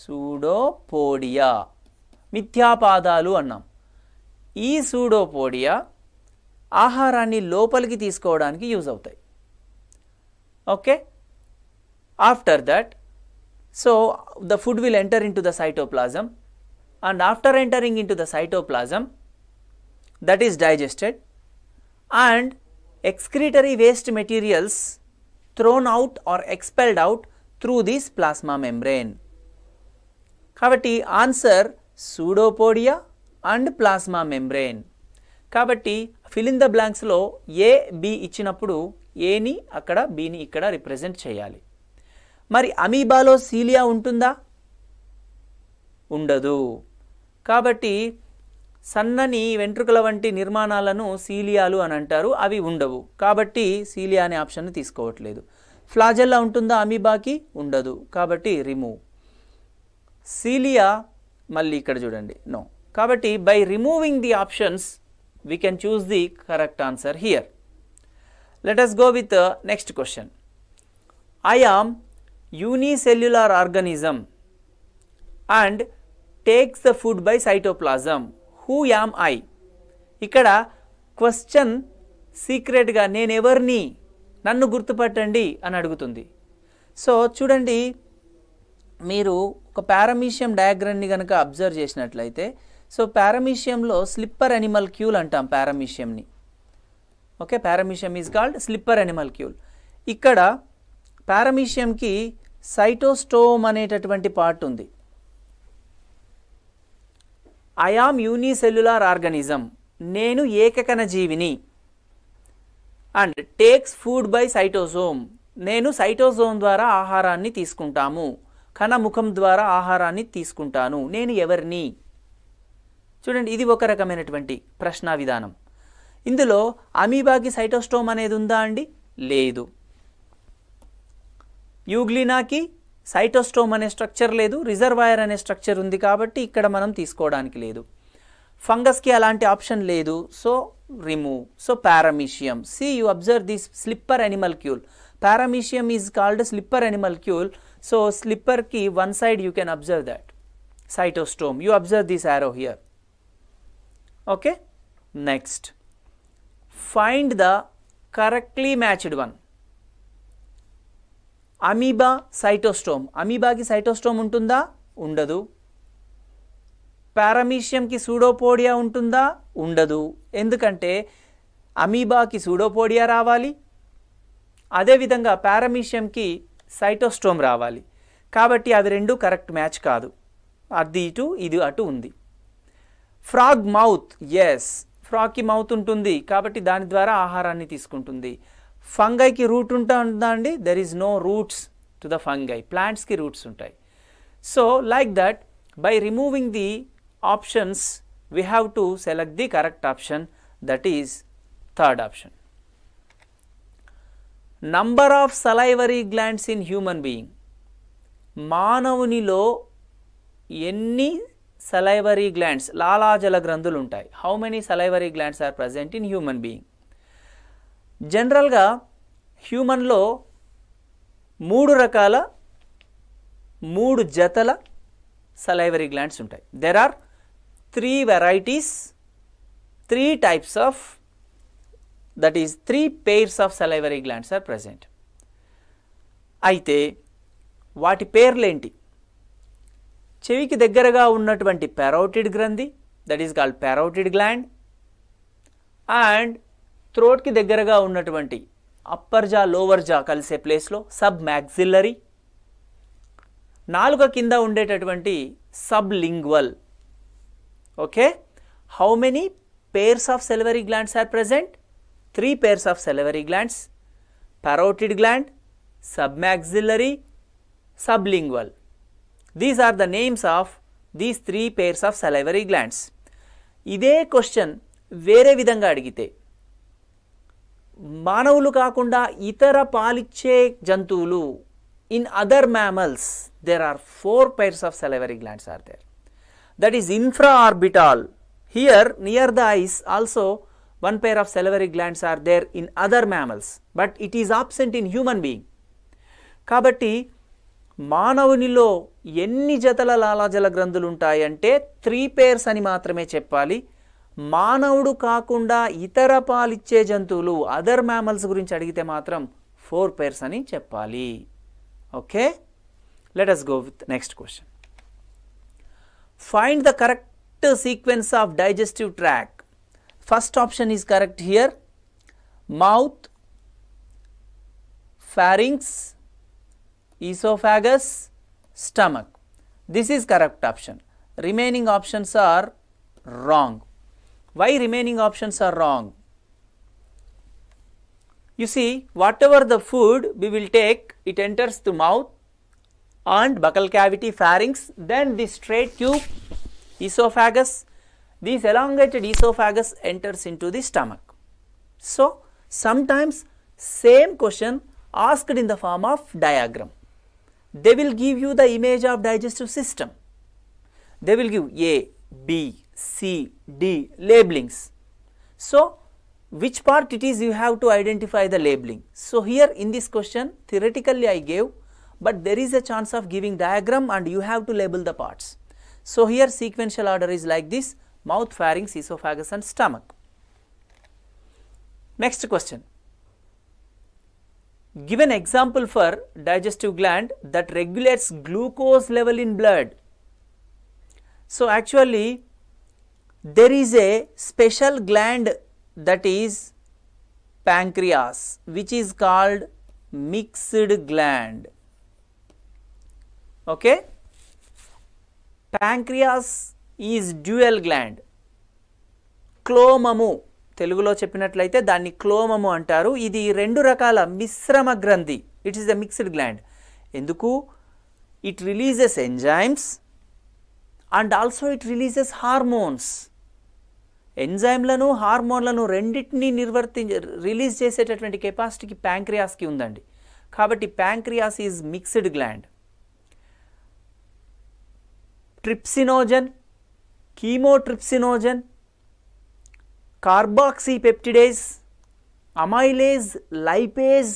pseudopodia మిథ్యాపాదాలు అన్నాం ఈ సూడోపోడియా ఆహారాన్ని లోపలికి తీసుకోవడానికి యూజ్ అవుతాయి okay After that, so the food will enter into the cytoplasm and after entering into the cytoplasm that is digested and excretory waste materials thrown out or expelled out through this plasma membrane. కాబట్టి answer pseudopodia and plasma membrane కాబట్టి ఫిల్ ఇన్ ద బ్లాంక్స్లో ఏ బి ఇచ్చినప్పుడు ఏని అక్కడ బిని represent రిప్రజెంట్ చేయాలి మరి అమీబాలో సీలియా ఉంటుందా ఉండదు కాబట్టి సన్నని వెంట్రుకల వంటి నిర్మాణాలను సీలియాలు అని అంటారు అవి ఉండవు కాబట్టి సీలియా అనే ఆప్షన్ తీసుకోవట్లేదు ఫ్లాజెల్లా ఉంటుందా అమీబాకి ఉండదు కాబట్టి రిమూవ్ సీలియా మళ్ళీ ఇక్కడ చూడండి నో కాబట్టి by removing the options we can choose the correct answer here let us go with next question I am unicellular organism and takes the food by cytoplasm. Who am I ఇక్కడ క్వశ్చన్ సీక్రెట్గా నేనెవర్ని నన్ను గుర్తుపట్టండి అని అడుగుతుంది సో చూడండి మీరు ఒక పారమీషియం డయాగ్రామ్ని కనుక అబ్జర్వ్ చేసినట్లయితే సో పారమీషియంలో స్లిప్పర్ అనిమల్ క్యూల్ అంటాం పారామీషియంని okay paramecium is called slipper animalcule ఇక్కడ పారమీషియంకి సైటోస్టోమ్ అనేటటువంటి పార్ట్ ఉంది ఐయామ్ యూనిసెల్యులార్ ఆర్గనిజం నేను ఏకకణ జీవిని and takes food by cytostome నేను సైటోజోమ్ ద్వారా ఆహారాన్ని తీసుకుంటాము కణముఖం ద్వారా ఆహారాన్ని తీసుకుంటాను నేను ఎవరిని చూడండి ఇది ఒక రకమైనటువంటి ప్రశ్నా విధానం ఇందులో అమీబాకి సైటోస్టోమ్ అనేది ఉందా అండి లేదు యూగ్లినాకి సైటోస్టోమ్ అనే స్ట్రక్చర్ లేదు రిజర్వాయర్ అనే స్ట్రక్చర్ ఉంది కాబట్టి ఇక్కడ మనం తీసుకోవడానికి లేదు ఫంగస్కి అలాంటి ఆప్షన్ లేదు so remove so paramecium see you observe this slipper animalcule paramecium is called slipper animalcule so స్లిప్పర్కి one side you can observe that cytostome you observe this arrow here okay next find the correctly matched one amoeba cytostome అమీబాకి సైటోస్టోమ్ ఉంటుందా ఉండదు పారామీషియంకి సూడోపోడియా ఉంటుందా ఉండదు ఎందుకంటే అమీబాకి సూడోపోడియా రావాలి అదేవిధంగా పారామీషియంకి సైటోస్టోమ్ రావాలి కాబట్టి అది రెండు కరెక్ట్ మ్యాచ్ కాదు అది ఇటు ఇది అటు ఉంది ఫ్రాగ్ మౌత్ ఎస్ ఫ్రాగ్కి మౌత్ ఉంటుంది కాబట్టి దాని ద్వారా ఆహారాన్ని తీసుకుంటుంది ఫంగైకి రూట్ ఉంటా ఉందా అండి there is no roots to the fungi ప్లాంట్స్కి రూట్స్ ఉంటాయి so like that by removing the options we have to select the correct option that is third option number of salivary glands in human being మానవునిలో ఎన్ని సలైవరీ గ్లాండ్స్ లాలాజల గ్రంథులు ఉంటాయి how many salivary glands are present in human being జనరల్గా హ్యూమన్లో మూడు రకాల మూడు జతల సలైవరీ గ్లాండ్స్ ఉంటాయి there are three varieties three types of that is three pairs of salivary glands are present అయితే వాటి పేర్లేంటి చెవికి దగ్గరగా ఉన్నటువంటి పెరోటిడ్ గ్రంథి that is called parotid gland and త్రోట్కి దగ్గరగా ఉన్నటువంటి అప్పర్ జా లోవర్ జా కలిసే ప్లేస్లో సబ్ మ్యాక్సిల్లరీ నాలుగ కింద ఉండేటటువంటి sublingual okay how many pairs of salivary glands are present three pairs of salivary glands parotid gland submaxillary sublingual these are the names of these three pairs of salivary glands ఇదే క్వశ్చన్ వేరే విధంగా అడిగితే మానవులు కాకుండా ఇతర పాలిచ్చే జంతువులు in other mammals there are four pairs of salivary glands are there that is infraorbital here near the eyes also one pair of salivary glands are there in other mammals but it is absent in human being కాబట్టి మానవునిలో ఎన్ని జతల లాలాజల గ్రంథులు ఉంటాయంటే త్రీ పేర్స్ అని మాత్రమే చెప్పాలి మానవుడు కాకుండా ఇతర పాలిచ్చే జంతువులు అదర్ మ్యామల్స్ గురించి అడిగితే మాత్రం ఫోర్ పేర్స్ అని చెప్పాలి okay let us go with next question find the correct sequence of digestive tract first option is correct here mouth pharynx oesophagus stomach this is correct option remaining options are wrong Why remaining options are wrong? You see, whatever the food we will take, it enters the mouth and buccal cavity, pharynx, then the straight tube, esophagus, this elongated esophagus enters into the stomach. So, sometimes same question asked in the form of diagram. They will give you the image of digestive system. They will give A, B, C, D labelings. So, which part it is you have to identify the labeling. So, here in this question theoretically I gave, but there is a chance of giving diagram and you have to label the parts. So, here sequential order is like this mouth, pharynx, esophagus and stomach. Next question. Give an example for digestive gland that regulates glucose level in blood. So, actually there is a special gland that is pancreas which is called mixed gland okay pancreas is dual gland క్లోమము తెలుగులో చెప్పినట్లయితే దాన్ని క్లోమము అంటారు ఇది రెండు రకాల మిశ్రమ గ్రంథి it is the mixed gland ఎందుకు it releases enzymes and also it releases hormones ఎంజైమ్లను హార్మోన్లను రెండింటినీ నిర్వర్తి రిలీజ్ చేసేటటువంటి కెపాసిటీకి ప్యాంక్రియాస్కి ఉందండి కాబట్టి pancreas is mixed gland trypsinogen chymotrypsinogen carboxypeptidase amylase lipase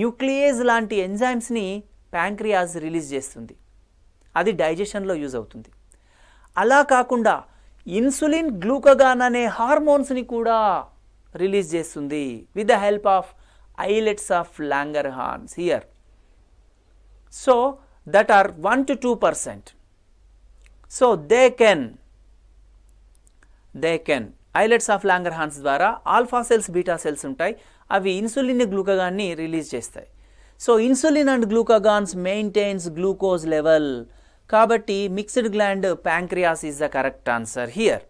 nuclease లాంటి ఎంజైమ్స్ని ప్యాంక్రియాస్ రిలీజ్ చేస్తుంది అది డైజెషన్లో యూజ్ అవుతుంది అలా కాకుండా ఇన్సులిన్ గ్లూకగాన్ అనే హార్మోన్స్ని కూడా రిలీజ్ చేస్తుంది with the help of islets of Langerhans here so that are one to two percent so they can they can islets of Langerhans ద్వారా ఆల్ఫా సెల్స్ బీటా సెల్స్ ఉంటాయి అవి ఇన్సులిన్ గ్లూకగాన్ని రిలీజ్ చేస్తాయి so insulin and glucagons maintains glucose level కాబట్టి mixed gland pancreas is the correct answer here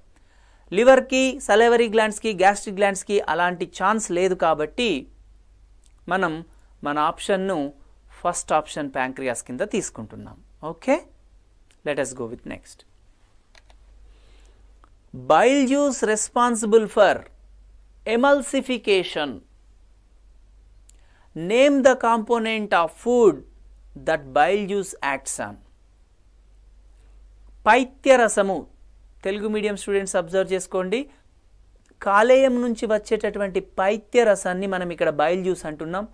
లివర్కి సలైవరీ గ్లాండ్స్కి గ్యాస్ట్రిక్ గ్లాండ్స్కి అలాంటి ఛాన్స్ లేదు కాబట్టి మనం మన ఆప్షన్ను ఫస్ట్ ఆప్షన్ ప్యాంక్రియాస్ కింద తీసుకుంటున్నాం okay let us go with next bile juice responsible for emulsification name the component of food that bile juice acts on పైత్యరసము తెలుగు మీడియం స్టూడెంట్స్ అబ్జర్వ్ చేసుకోండి కాలేయం నుంచి వచ్చేటటువంటి పైత్యరసాన్ని మనం ఇక్కడ బయల్ జ్యూస్ అంటున్నాం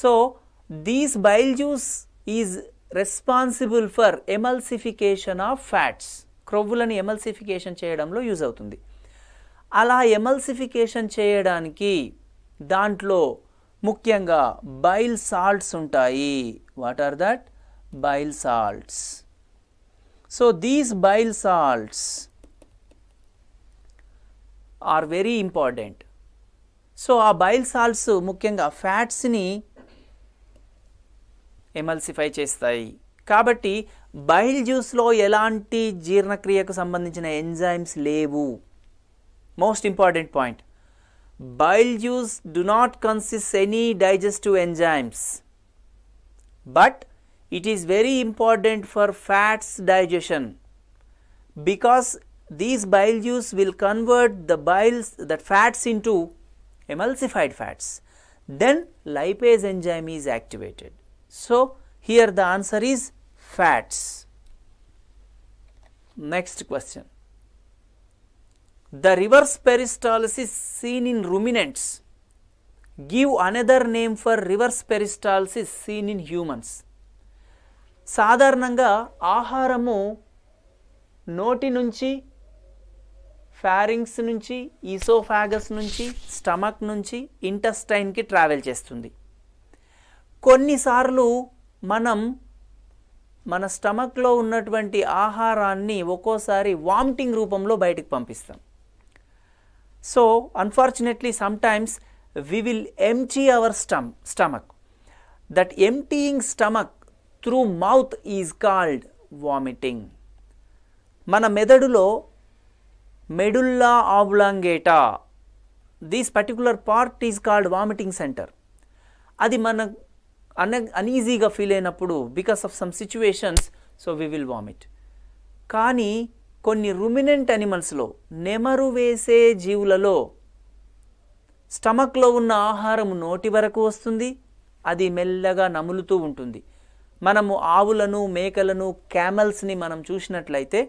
so these bile juice is responsible for emulsification of fats క్రొవ్వులను ఎమల్సిఫికేషన్ చేయడంలో యూజ్ అవుతుంది అలా ఎమల్సిఫికేషన్ చేయడానికి దాంట్లో ముఖ్యంగా బైల్ సాల్ట్స్ ఉంటాయి what are that bile salts So, these bile salts are very important. So ఆ బైల్ సాల్ట్స్ ముఖ్యంగా ఫ్యాట్స్ని ఎమల్సిఫై చేస్తాయి కాబట్టి బైల్ జ్యూస్లో ఎలాంటి జీర్ణక్రియకు సంబంధించిన ఎంజైమ్స్ లేవు most important point bile juice do not consist any digestive enzymes but It is very important for fats digestion because these bile juice will convert the bile that fats into emulsified fats. Then lipase enzyme is activated. So, here the answer is fats. Next question. The reverse peristalsis seen in ruminants give another name for reverse peristalsis seen in humans. సాధారణంగా ఆహారము నోటి నుంచి ఫ్యారింగ్స్ నుంచి ఈసోఫాగస్ నుంచి స్టమక్ నుంచి ఇంటస్టైన్కి ట్రావెల్ చేస్తుంది కొన్నిసార్లు మనం మన స్టమక్లో ఉన్నటువంటి ఆహారాన్ని ఒక్కోసారి వామిటింగ్ రూపంలో బయటకు పంపిస్తాం so unfortunately sometimes we will empty our stom stomach that emptying stomach through mouth is called vomiting మన మెదడులో medulla oblongata this particular part is called vomiting centre అది మన అన అన్ఈజీగా ఫీల్ అయినప్పుడు because of some situations so we will vomit కానీ కొన్ని రుమినెంట్ అనిమల్స్లో నెమరు వేసే జీవులలో స్టమక్లో ఉన్న ఆహారం నోటి వరకు వస్తుంది అది మెల్లగా నములుతూ ఉంటుంది మనము ఆవులను మేకలను క్యామల్స్ని మనం చూసినట్లయితే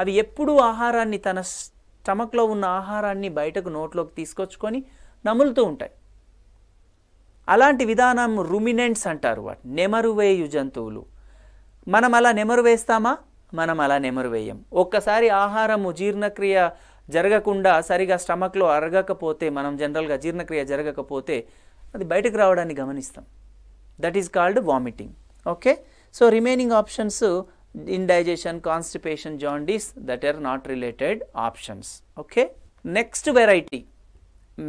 అవి ఎప్పుడూ ఆహారాన్ని తన స్టమక్లో ఉన్న ఆహారాన్ని బయటకు నోట్లోకి తీసుకొచ్చుకొని నములుతూ ఉంటాయి అలాంటి విధానం రుమినెంట్స్ అంటారు వాటి నెమరువేయు జంతువులు మనం అలా నెమరు వేస్తామా మనం అలా నెమరు వేయం ఒక్కసారి ఆహారము జీర్ణక్రియ జరగకుండా సరిగా స్టమక్లో అరగకపోతే మనం జనరల్గా జీర్ణక్రియ జరగకపోతే అది బయటకు రావడాన్ని గమనిస్తాం that is called vomiting Okay? So, remaining options indigestion, constipation, jaundice that are not related options. Okay? Next variety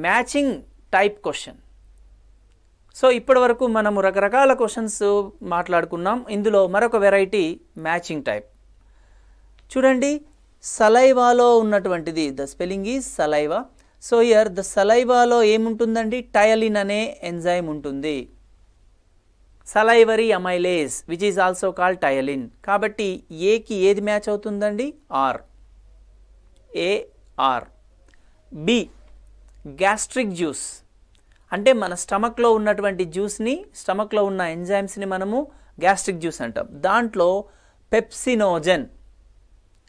matching type question. So ఇప్పటి వరకు మనము రకరకాల క్వశ్చన్స్ మాట్లాడుకున్నాం ఇందులో మరొక వెరైటీ మ్యాచింగ్ టైప్ చూడండి సలైవాలో ఉన్నటువంటిది the spelling is saliva so here the సలైవాలో ఏముంటుందండి టయలిన్ అనే ఎంజైమ్ ఉంటుంది salivary amylase which is also call ptyalin కాబట్టి ఏకి ఏది మ్యాచ్ అవుతుందండి or A or B gastric juice అంటే మన స్టమక్లో ఉన్నటువంటి జ్యూస్ని స్టమక్లో ఉన్న ఎంజైమ్స్ని మనము గ్యాస్ట్రిక్ జ్యూస్ అంటాం దాంట్లో పెప్సినోజన్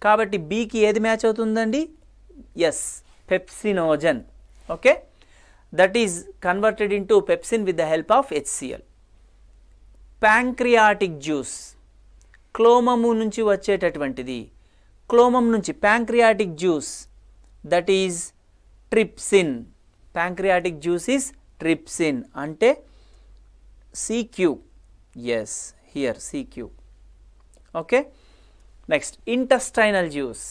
కాబట్టి బీకి ఏది మ్యాచ్ అవుతుందండి S pepsinogen okay that is converted into pepsin with the help of HCl pancreatic juice క్లోమము నుంచి వచ్చేటటువంటిది క్లోమం నుంచి pancreatic juice that is trypsin pancreatic juice is trypsin అంటే C Q S here C Q okay next intestinal juice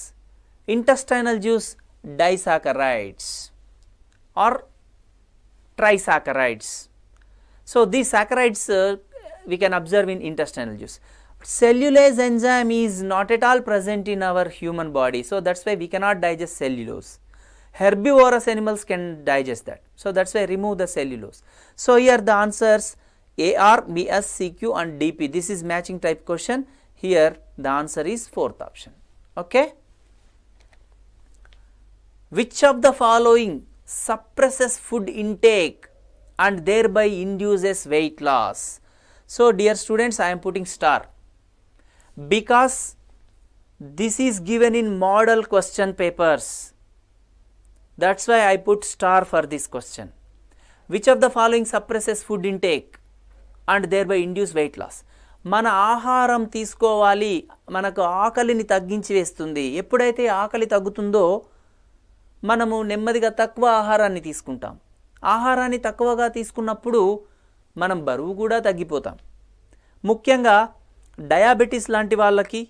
intestinal juice disaccharides or trisaccharides so disaccharides we can observe in intestinal juice. Cellulase enzyme is not at all present in our human body. So, that is why we cannot digest cellulose. Herbivorous animals can digest that. So, that is why remove the cellulose. So, here the answers AR, BS, CQ and DP. This is matching type question. Here the answer is fourth option. Okay. Which of the following suppresses food intake and thereby induces weight loss? So, dear students, I am putting star because this is given in model question papers. That is why I put star for this question. Which of the following suppresses food intake and thereby induce weight loss? మన ఆహారం తీసుకోవాలి మనకు ఆకలిని తగ్గించి వేస్తుంది ఎప్పుడైతే ఆకలి తగ్గుతుందో మనము నెమ్మదిగా తక్కువ ఆహారాన్ని తీసుకుంటాం ఆహారాన్ని తక్కువగా తీసుకున్నప్పుడు మనం బరువు కూడా తగ్గిపోతాం ముఖ్యంగా డయాబెటీస్ లాంటి వాళ్ళకి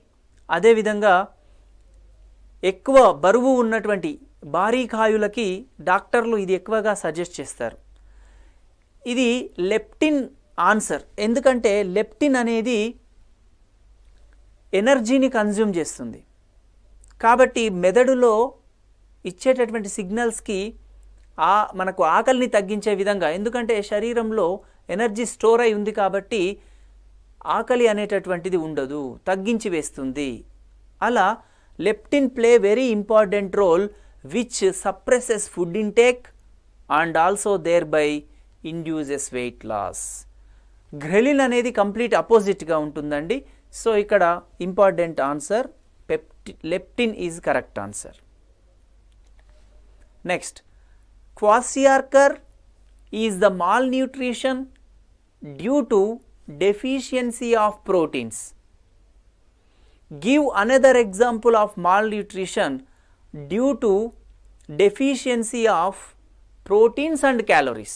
అదేవిధంగా ఎక్కువ బరువు ఉన్నటువంటి భారీ కాయులకి డాక్టర్లు ఇది ఎక్కువగా సజెస్ట్ చేస్తారు ఇది లెప్టిన్ ఆన్సర్ ఎందుకంటే లెప్టిన్ అనేది ఎనర్జీని కన్జ్యూమ్ చేస్తుంది కాబట్టి మెదడులో ఇచ్చేటటువంటి సిగ్నల్స్కి ఆ మనకు ఆకలిని తగ్గించే విధంగా ఎందుకంటే శరీరంలో ఎనర్జీ స్టోర్ అయి ఉంది కాబట్టి ఆకలి అనేటటువంటిది ఉండదు తగ్గించి వేస్తుంది అలా leptin play very important role which suppresses food intake and also thereby induces weight loss ghrelin అనేది కంప్లీట్ అపోజిట్గా ఉంటుందండి సో ఇక్కడ important answer pepti leptin is correct answer next kwashiorkor is the malnutrition due to deficiency of proteins. Give another example of malnutrition due to deficiency of proteins and calories.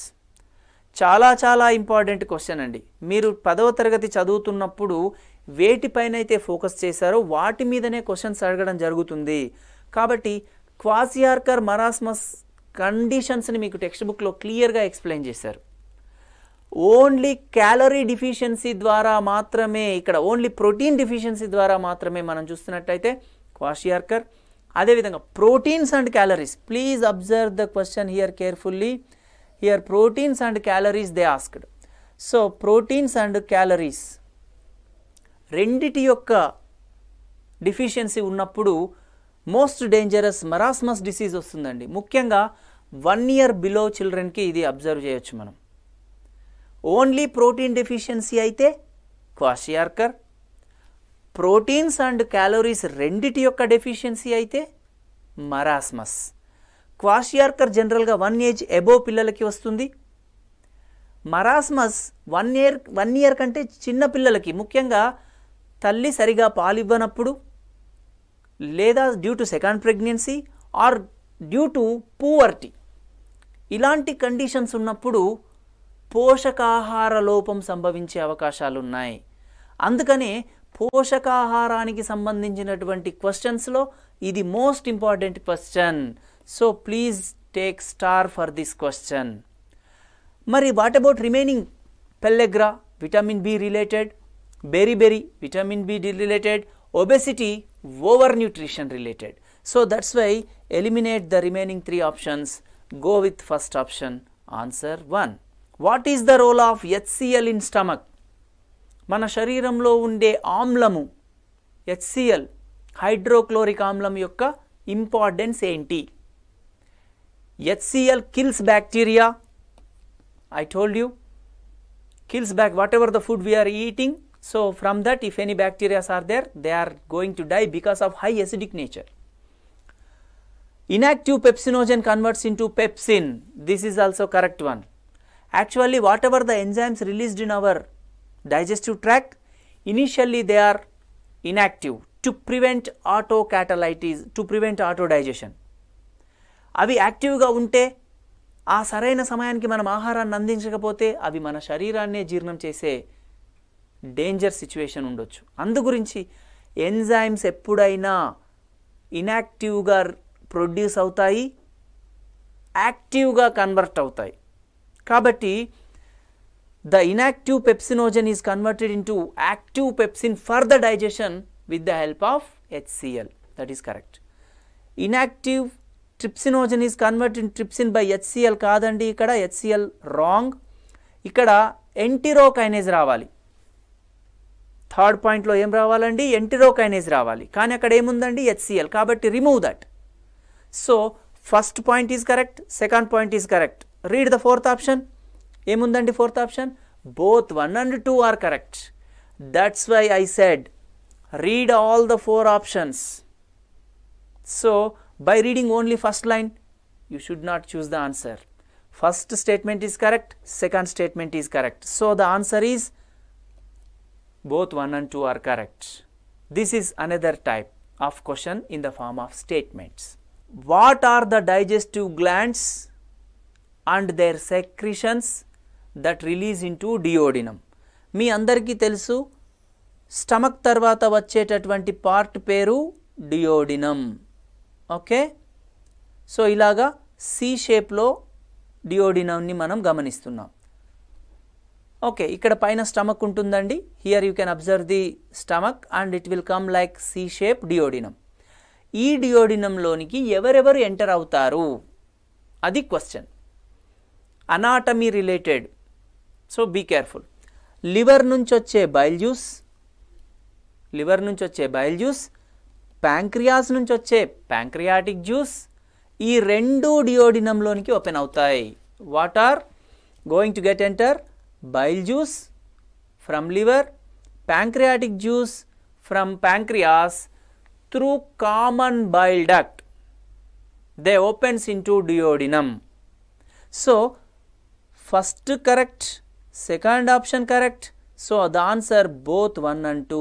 చాలా చాలా ఇంపార్టెంట్ క్వశ్చన్ అండి మీరు పదవ తరగతి చదువుతున్నప్పుడు వేటిపైనైతే ఫోకస్ చేశారో వాటి మీదనే క్వశ్చన్స్ అడగడం జరుగుతుంది కాబట్టి క్వాసియార్కర్ మరాస్మస్ కండిషన్స్ని మీకు టెక్స్ట్ బుక్లో క్లియర్గా ఎక్స్ప్లెయిన్ చేశారు ఓన్లీ క్యాలరీ డిఫిషియన్సీ ద్వారా మాత్రమే ఇక్కడ ఓన్లీ ప్రోటీన్ డిఫిషియన్సీ ద్వారా మాత్రమే మనం చూస్తున్నట్టయితే క్వాషియార్కర్ అదేవిధంగా proteins and calories please observe the question here carefully here proteins and calories they asked so proteins and calories రెండిటి యొక్క డిఫిషియన్సీ ఉన్నప్పుడు మోస్ట్ డేంజరస్ మరాస్మస్ డిసీజ్ వస్తుందండి ముఖ్యంగా వన్ ఇయర్ బిలో చిల్డ్రన్కి ఇది అబ్జర్వ్ చేయొచ్చు మనం ఓన్లీ ప్రోటీన్ డెఫిషియన్సీ అయితే క్వాషియార్కర్ ప్రోటీన్స్ అండ్ క్యాలోరీస్ రెండిటి యొక్క డెఫిషియన్సీ అయితే మరాస్మస్ క్వాషియార్కర్ జనరల్గా వన్ ఏజ్ ఎబో పిల్లలకి వస్తుంది marasmus one year one year కంటే చిన్న పిల్లలకి ముఖ్యంగా తల్లి సరిగా పాలివ్వనప్పుడు లేదా due to second pregnancy or due to poverty ఇలాంటి కండిషన్స్ ఉన్నప్పుడు పోషకాహార లోపం సంభవించే అవకాశాలు ఉన్నాయి అందుకనే పోషకాహారానికి సంబంధించినటువంటి క్వశ్చన్స్లో ఇది most important question so please take star for this question మరి what about remaining pellagra vitamin B related beriberi vitamin B related obesity over nutrition related so that's why eliminate the remaining three options go with first option answer 1. What is the role of HCl in stomach? మన శరీరంలో ఉండే ఆమ్లము hcl hydrochloric ఆమ్లం యొక్క importance ఏంటి HCl kills bacteria. I told you kills back whatever the food we are eating. So, from that if any bacteria are there, they are going to die because of high acidic nature. inactive pepsinogen converts into pepsin this is also correct one actually whatever the enzymes released in our digestive tract initially they are inactive to prevent autocatalytis to prevent autodigestion అవి యాక్టివ్గా ఉంటే ఆ సరైన సమయానికి మనం ఆహారాన్ని అందించకపోతే అవి మన శరీరాన్నే జీర్ణం చేసే డేంజర్ సిచ్యువేషన్ ఉండొచ్చు అందు గురించి ఎంజైమ్స్ ఎప్పుడైనా ఇన్యాక్టివ్గా ప్రొడ్యూస్ అవుతాయి యాక్టివ్గా కన్వర్ట్ అవుతాయి కాబట్టి the inactive pepsinogen is converted into active pepsin for the digestion with the help of HCl that is correct inactive trypsinogen is convert in trypsin by HCl కాదండి ఇక్కడ హెచ్సిఎల్ రాంగ్ ఇక్కడ ఎంటిరోకైనేజ్ రావాలి థర్డ్ పాయింట్లో ఏం రావాలండి ఎంటిరోకైనేజ్ రావాలి కానీ అక్కడ ఏముందండి హెచ్సిఎల్ కాబట్టి remove that So, first point is correct, second point is correct. Read the fourth option. fourth option. Both one and two are correct. That's why I said, read all the four options. So, by reading only first line, you should not choose the answer. First statement is correct, second statement is correct. So, the answer is both 1 and 2 are correct. This is another type of question in the form of statements. What are the digestive glands and their secretions that release into duodenum మీ అందరికీ తెలుసు స్టమక్ తర్వాత వచ్చేటటువంటి పార్ట్ పేరు డియోడినం ఓకే సో ఇలాగా సి షేప్లో డియోడినంని మనం గమనిస్తున్నాం ఓకే ఇక్కడ పైన స్టమక్ ఉంటుందండి here you can observe the stomach and it will come like C shape duodenum ఈ డియోడినంలోనికి ఎవరెవరు ఎంటర్ అవుతారు అది question anatomy related so be careful liver నుంచి వచ్చే బైల్ జ్యూస్ లివర్ నుంచి వచ్చే బైల్ జ్యూస్ ప్యాంక్రియాస్ నుంచి వచ్చే ప్యాంక్రియాటిక్ జ్యూస్ ఈ రెండు డియోడినంలోనికి ఓపెన్ అవుతాయి what are going to get enter bile juice from liver pancreatic juice from pancreas through common bile duct. They opens into duodenum. So, first correct, second option correct. So, the answer both 1 and 2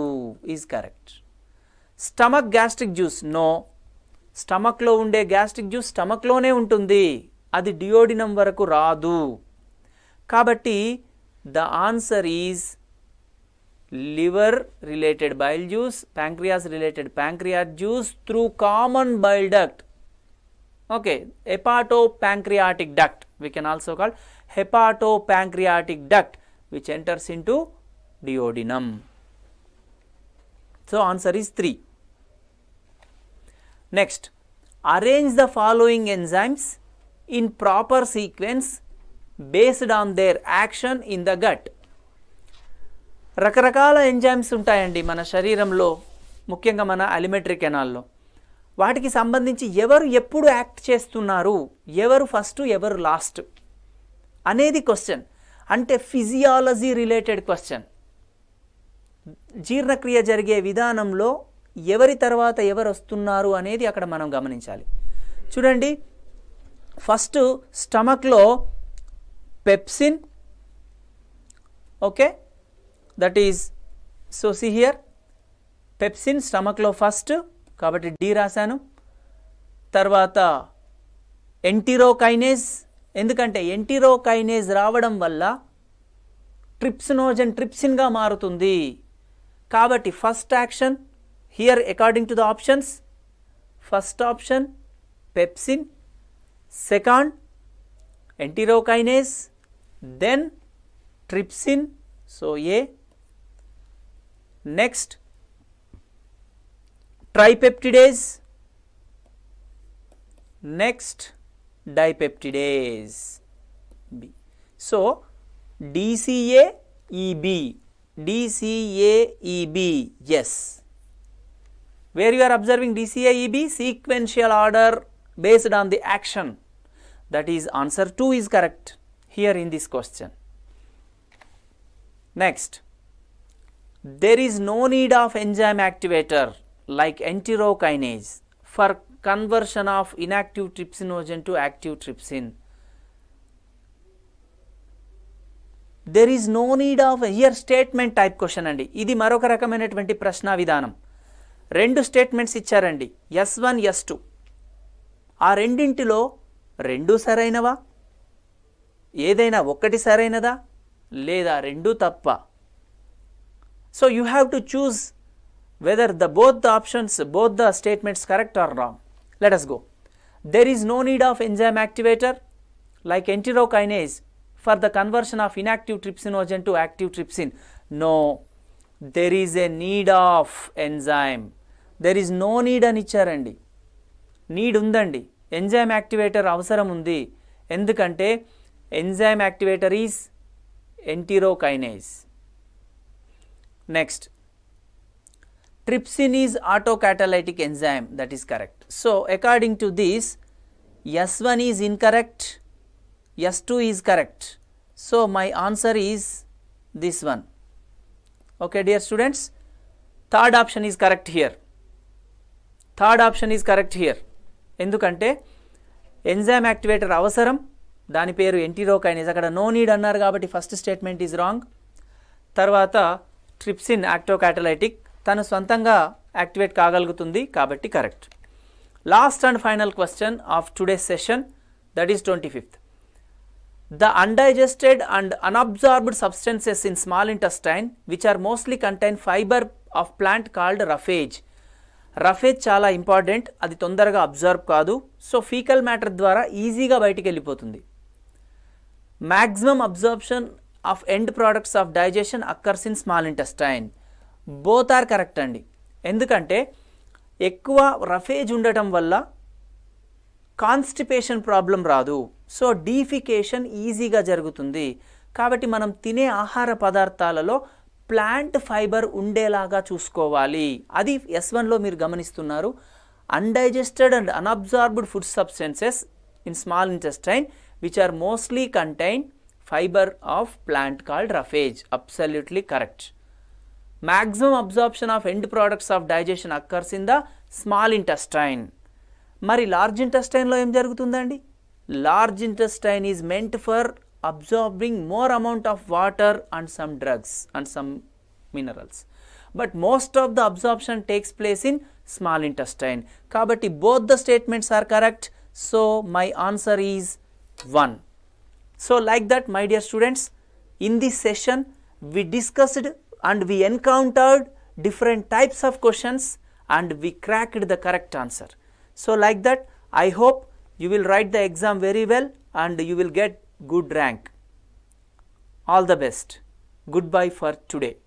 is correct. Stomach gastric juice no స్టమక్లో ఉండే గ్యాస్ట్రిక్ జ్యూస్ స్టమక్లోనే ఉంటుంది అది డియోడినం వరకు రాదు కాబట్టి the answer is liver related bile juice, pancreas related pancreatic juice through common bile duct. Okay, hepatopancreatic duct, we can also call hepatopancreatic duct which enters into duodenum. So, answer is 3. Next, arrange the following enzymes in proper sequence based on their action in the gut. రకరకాల ఎంజైమ్స్ ఉంటాయండి మన శరీరంలో ముఖ్యంగా మన అలిమెంటరీ కెనాల్లో వాటికి సంబంధించి ఎవరు ఎప్పుడు యాక్ట్ చేస్తున్నారు ఎవరు ఫస్ట్ ఎవరు లాస్ట్ అనేది క్వశ్చన్ అంటే ఫిజియాలజీ రిలేటెడ్ క్వశ్చన్ జీర్ణక్రియ జరిగే విధానంలో ఎవరి తర్వాత ఎవరు వస్తున్నారు అనేది అక్కడ మనం గమనించాలి చూడండి ఫస్ట్ స్టమక్లో pepsin okay that is so C here pepsin స్టమక్లో ఫస్ట్ కాబట్టి డి రాశాను తర్వాత ఎంటీరోకైనేజ్ ఎందుకంటే ఎంటీరోకైనేజ్ రావడం వల్ల ట్రిప్సినోజన్ ట్రిప్సిన్గా మారుతుంది కాబట్టి first action here according to the options first option pepsin second enterokinase then trypsin so A Next, tripeptidase, next dipeptidase B. So, DCAEB, yes. Where you are observing DCAEB sequential order based on the action that is answer 2 is correct here in this question. Next, there is no need of enzyme activator like enterokinase for conversion of inactive trypsinogen to active trypsin there is no need of here statement type question అండి ఇది మరొక రకమైనటువంటి ప్రశ్న విధానం రెండు స్టేట్మెంట్స్ ఇచ్చారండి ఎస్ వన్ ఎస్ టూ ఆ రెండింటిలో రెండు సరైనవా ఏదైనా ఒకటి సరైనదా లేదా రెండు తప్ప So, you have to choose whether the both the options both the statements correct or wrong. Let us go. There is no need of enzyme activator like enterokinase for the conversion of inactive trypsinogen to active trypsin. No, there is a need of enzyme. There is no need అని ఇచ్చారండి నీడ్ ఉందండి ఎంజైమ్ యాక్టివేటర్ అవసరం ఉంది ఎందుకంటే enzyme activator is enterokinase Next, trypsin is autocatalytic enzyme that is correct. So, according to this S1 is incorrect, S2 is correct. So, my answer is this one. Okay, dear students, third option is correct here third option is correct here ఎందుకంటే ఎంజైమ్ యాక్టివేటర్ అవసరం దాని పేరు ఎంటీరోకైనీస్ అక్కడ నో నీడ్ అన్నారు కాబట్టి ఫస్ట్ స్టేట్మెంట్ ఈజ్ రాంగ్ తర్వాత ట్రిప్సిన్ యాక్టోకాటలైటిక్ తను సొంతంగా యాక్టివేట్ కాగలుగుతుంది కాబట్టి correct last and final question of today session that is twenty fifth the undigested and unabsorbed substances in small intestine which are mostly contain fibre of plant called roughage roughage చాలా ఇంపార్టెంట్ అది తొందరగా అబ్జర్వ్ కాదు సో ఫీకల్ మ్యాటర్ ద్వారా ఈజీగా బయటికి వెళ్ళిపోతుంది maximum absorption of end products of digestion occurs in small intestine both are correct అండి ఎందుకంటే ఎక్కువ రఫేజ్ ఉండటం వల్ల కాన్స్టిపేషన్ ప్రాబ్లం రాదు సో డీఫికేషన్ ఈజీగా జరుగుతుంది కాబట్టి మనం తినే ఆహార పదార్థాలలో ప్లాంట్ ఫైబర్ ఉండేలాగా చూసుకోవాలి అది ఎస్ వన్లో మీరు గమనిస్తున్నారు undigested and unabsorbed food substances in small intestine which are mostly contain fibre of plant called roughage absolutely correct maximum absorption of end products of digestion occurs in the small intestine మరి లార్జ్ ఇంటెస్టైన్లో ఏం జరుగుతుందండి large intestine is meant for absorbing more amount of water and some drugs and some minerals but most of the absorption takes place in small intestine కాబట్టి both the statements are correct so my answer is one So, like that my dear students, in this session we discussed and we encountered different types of questions and we cracked the correct answer. So, like that I hope you will write the exam very well and you will get good rank. All the best. Goodbye for today.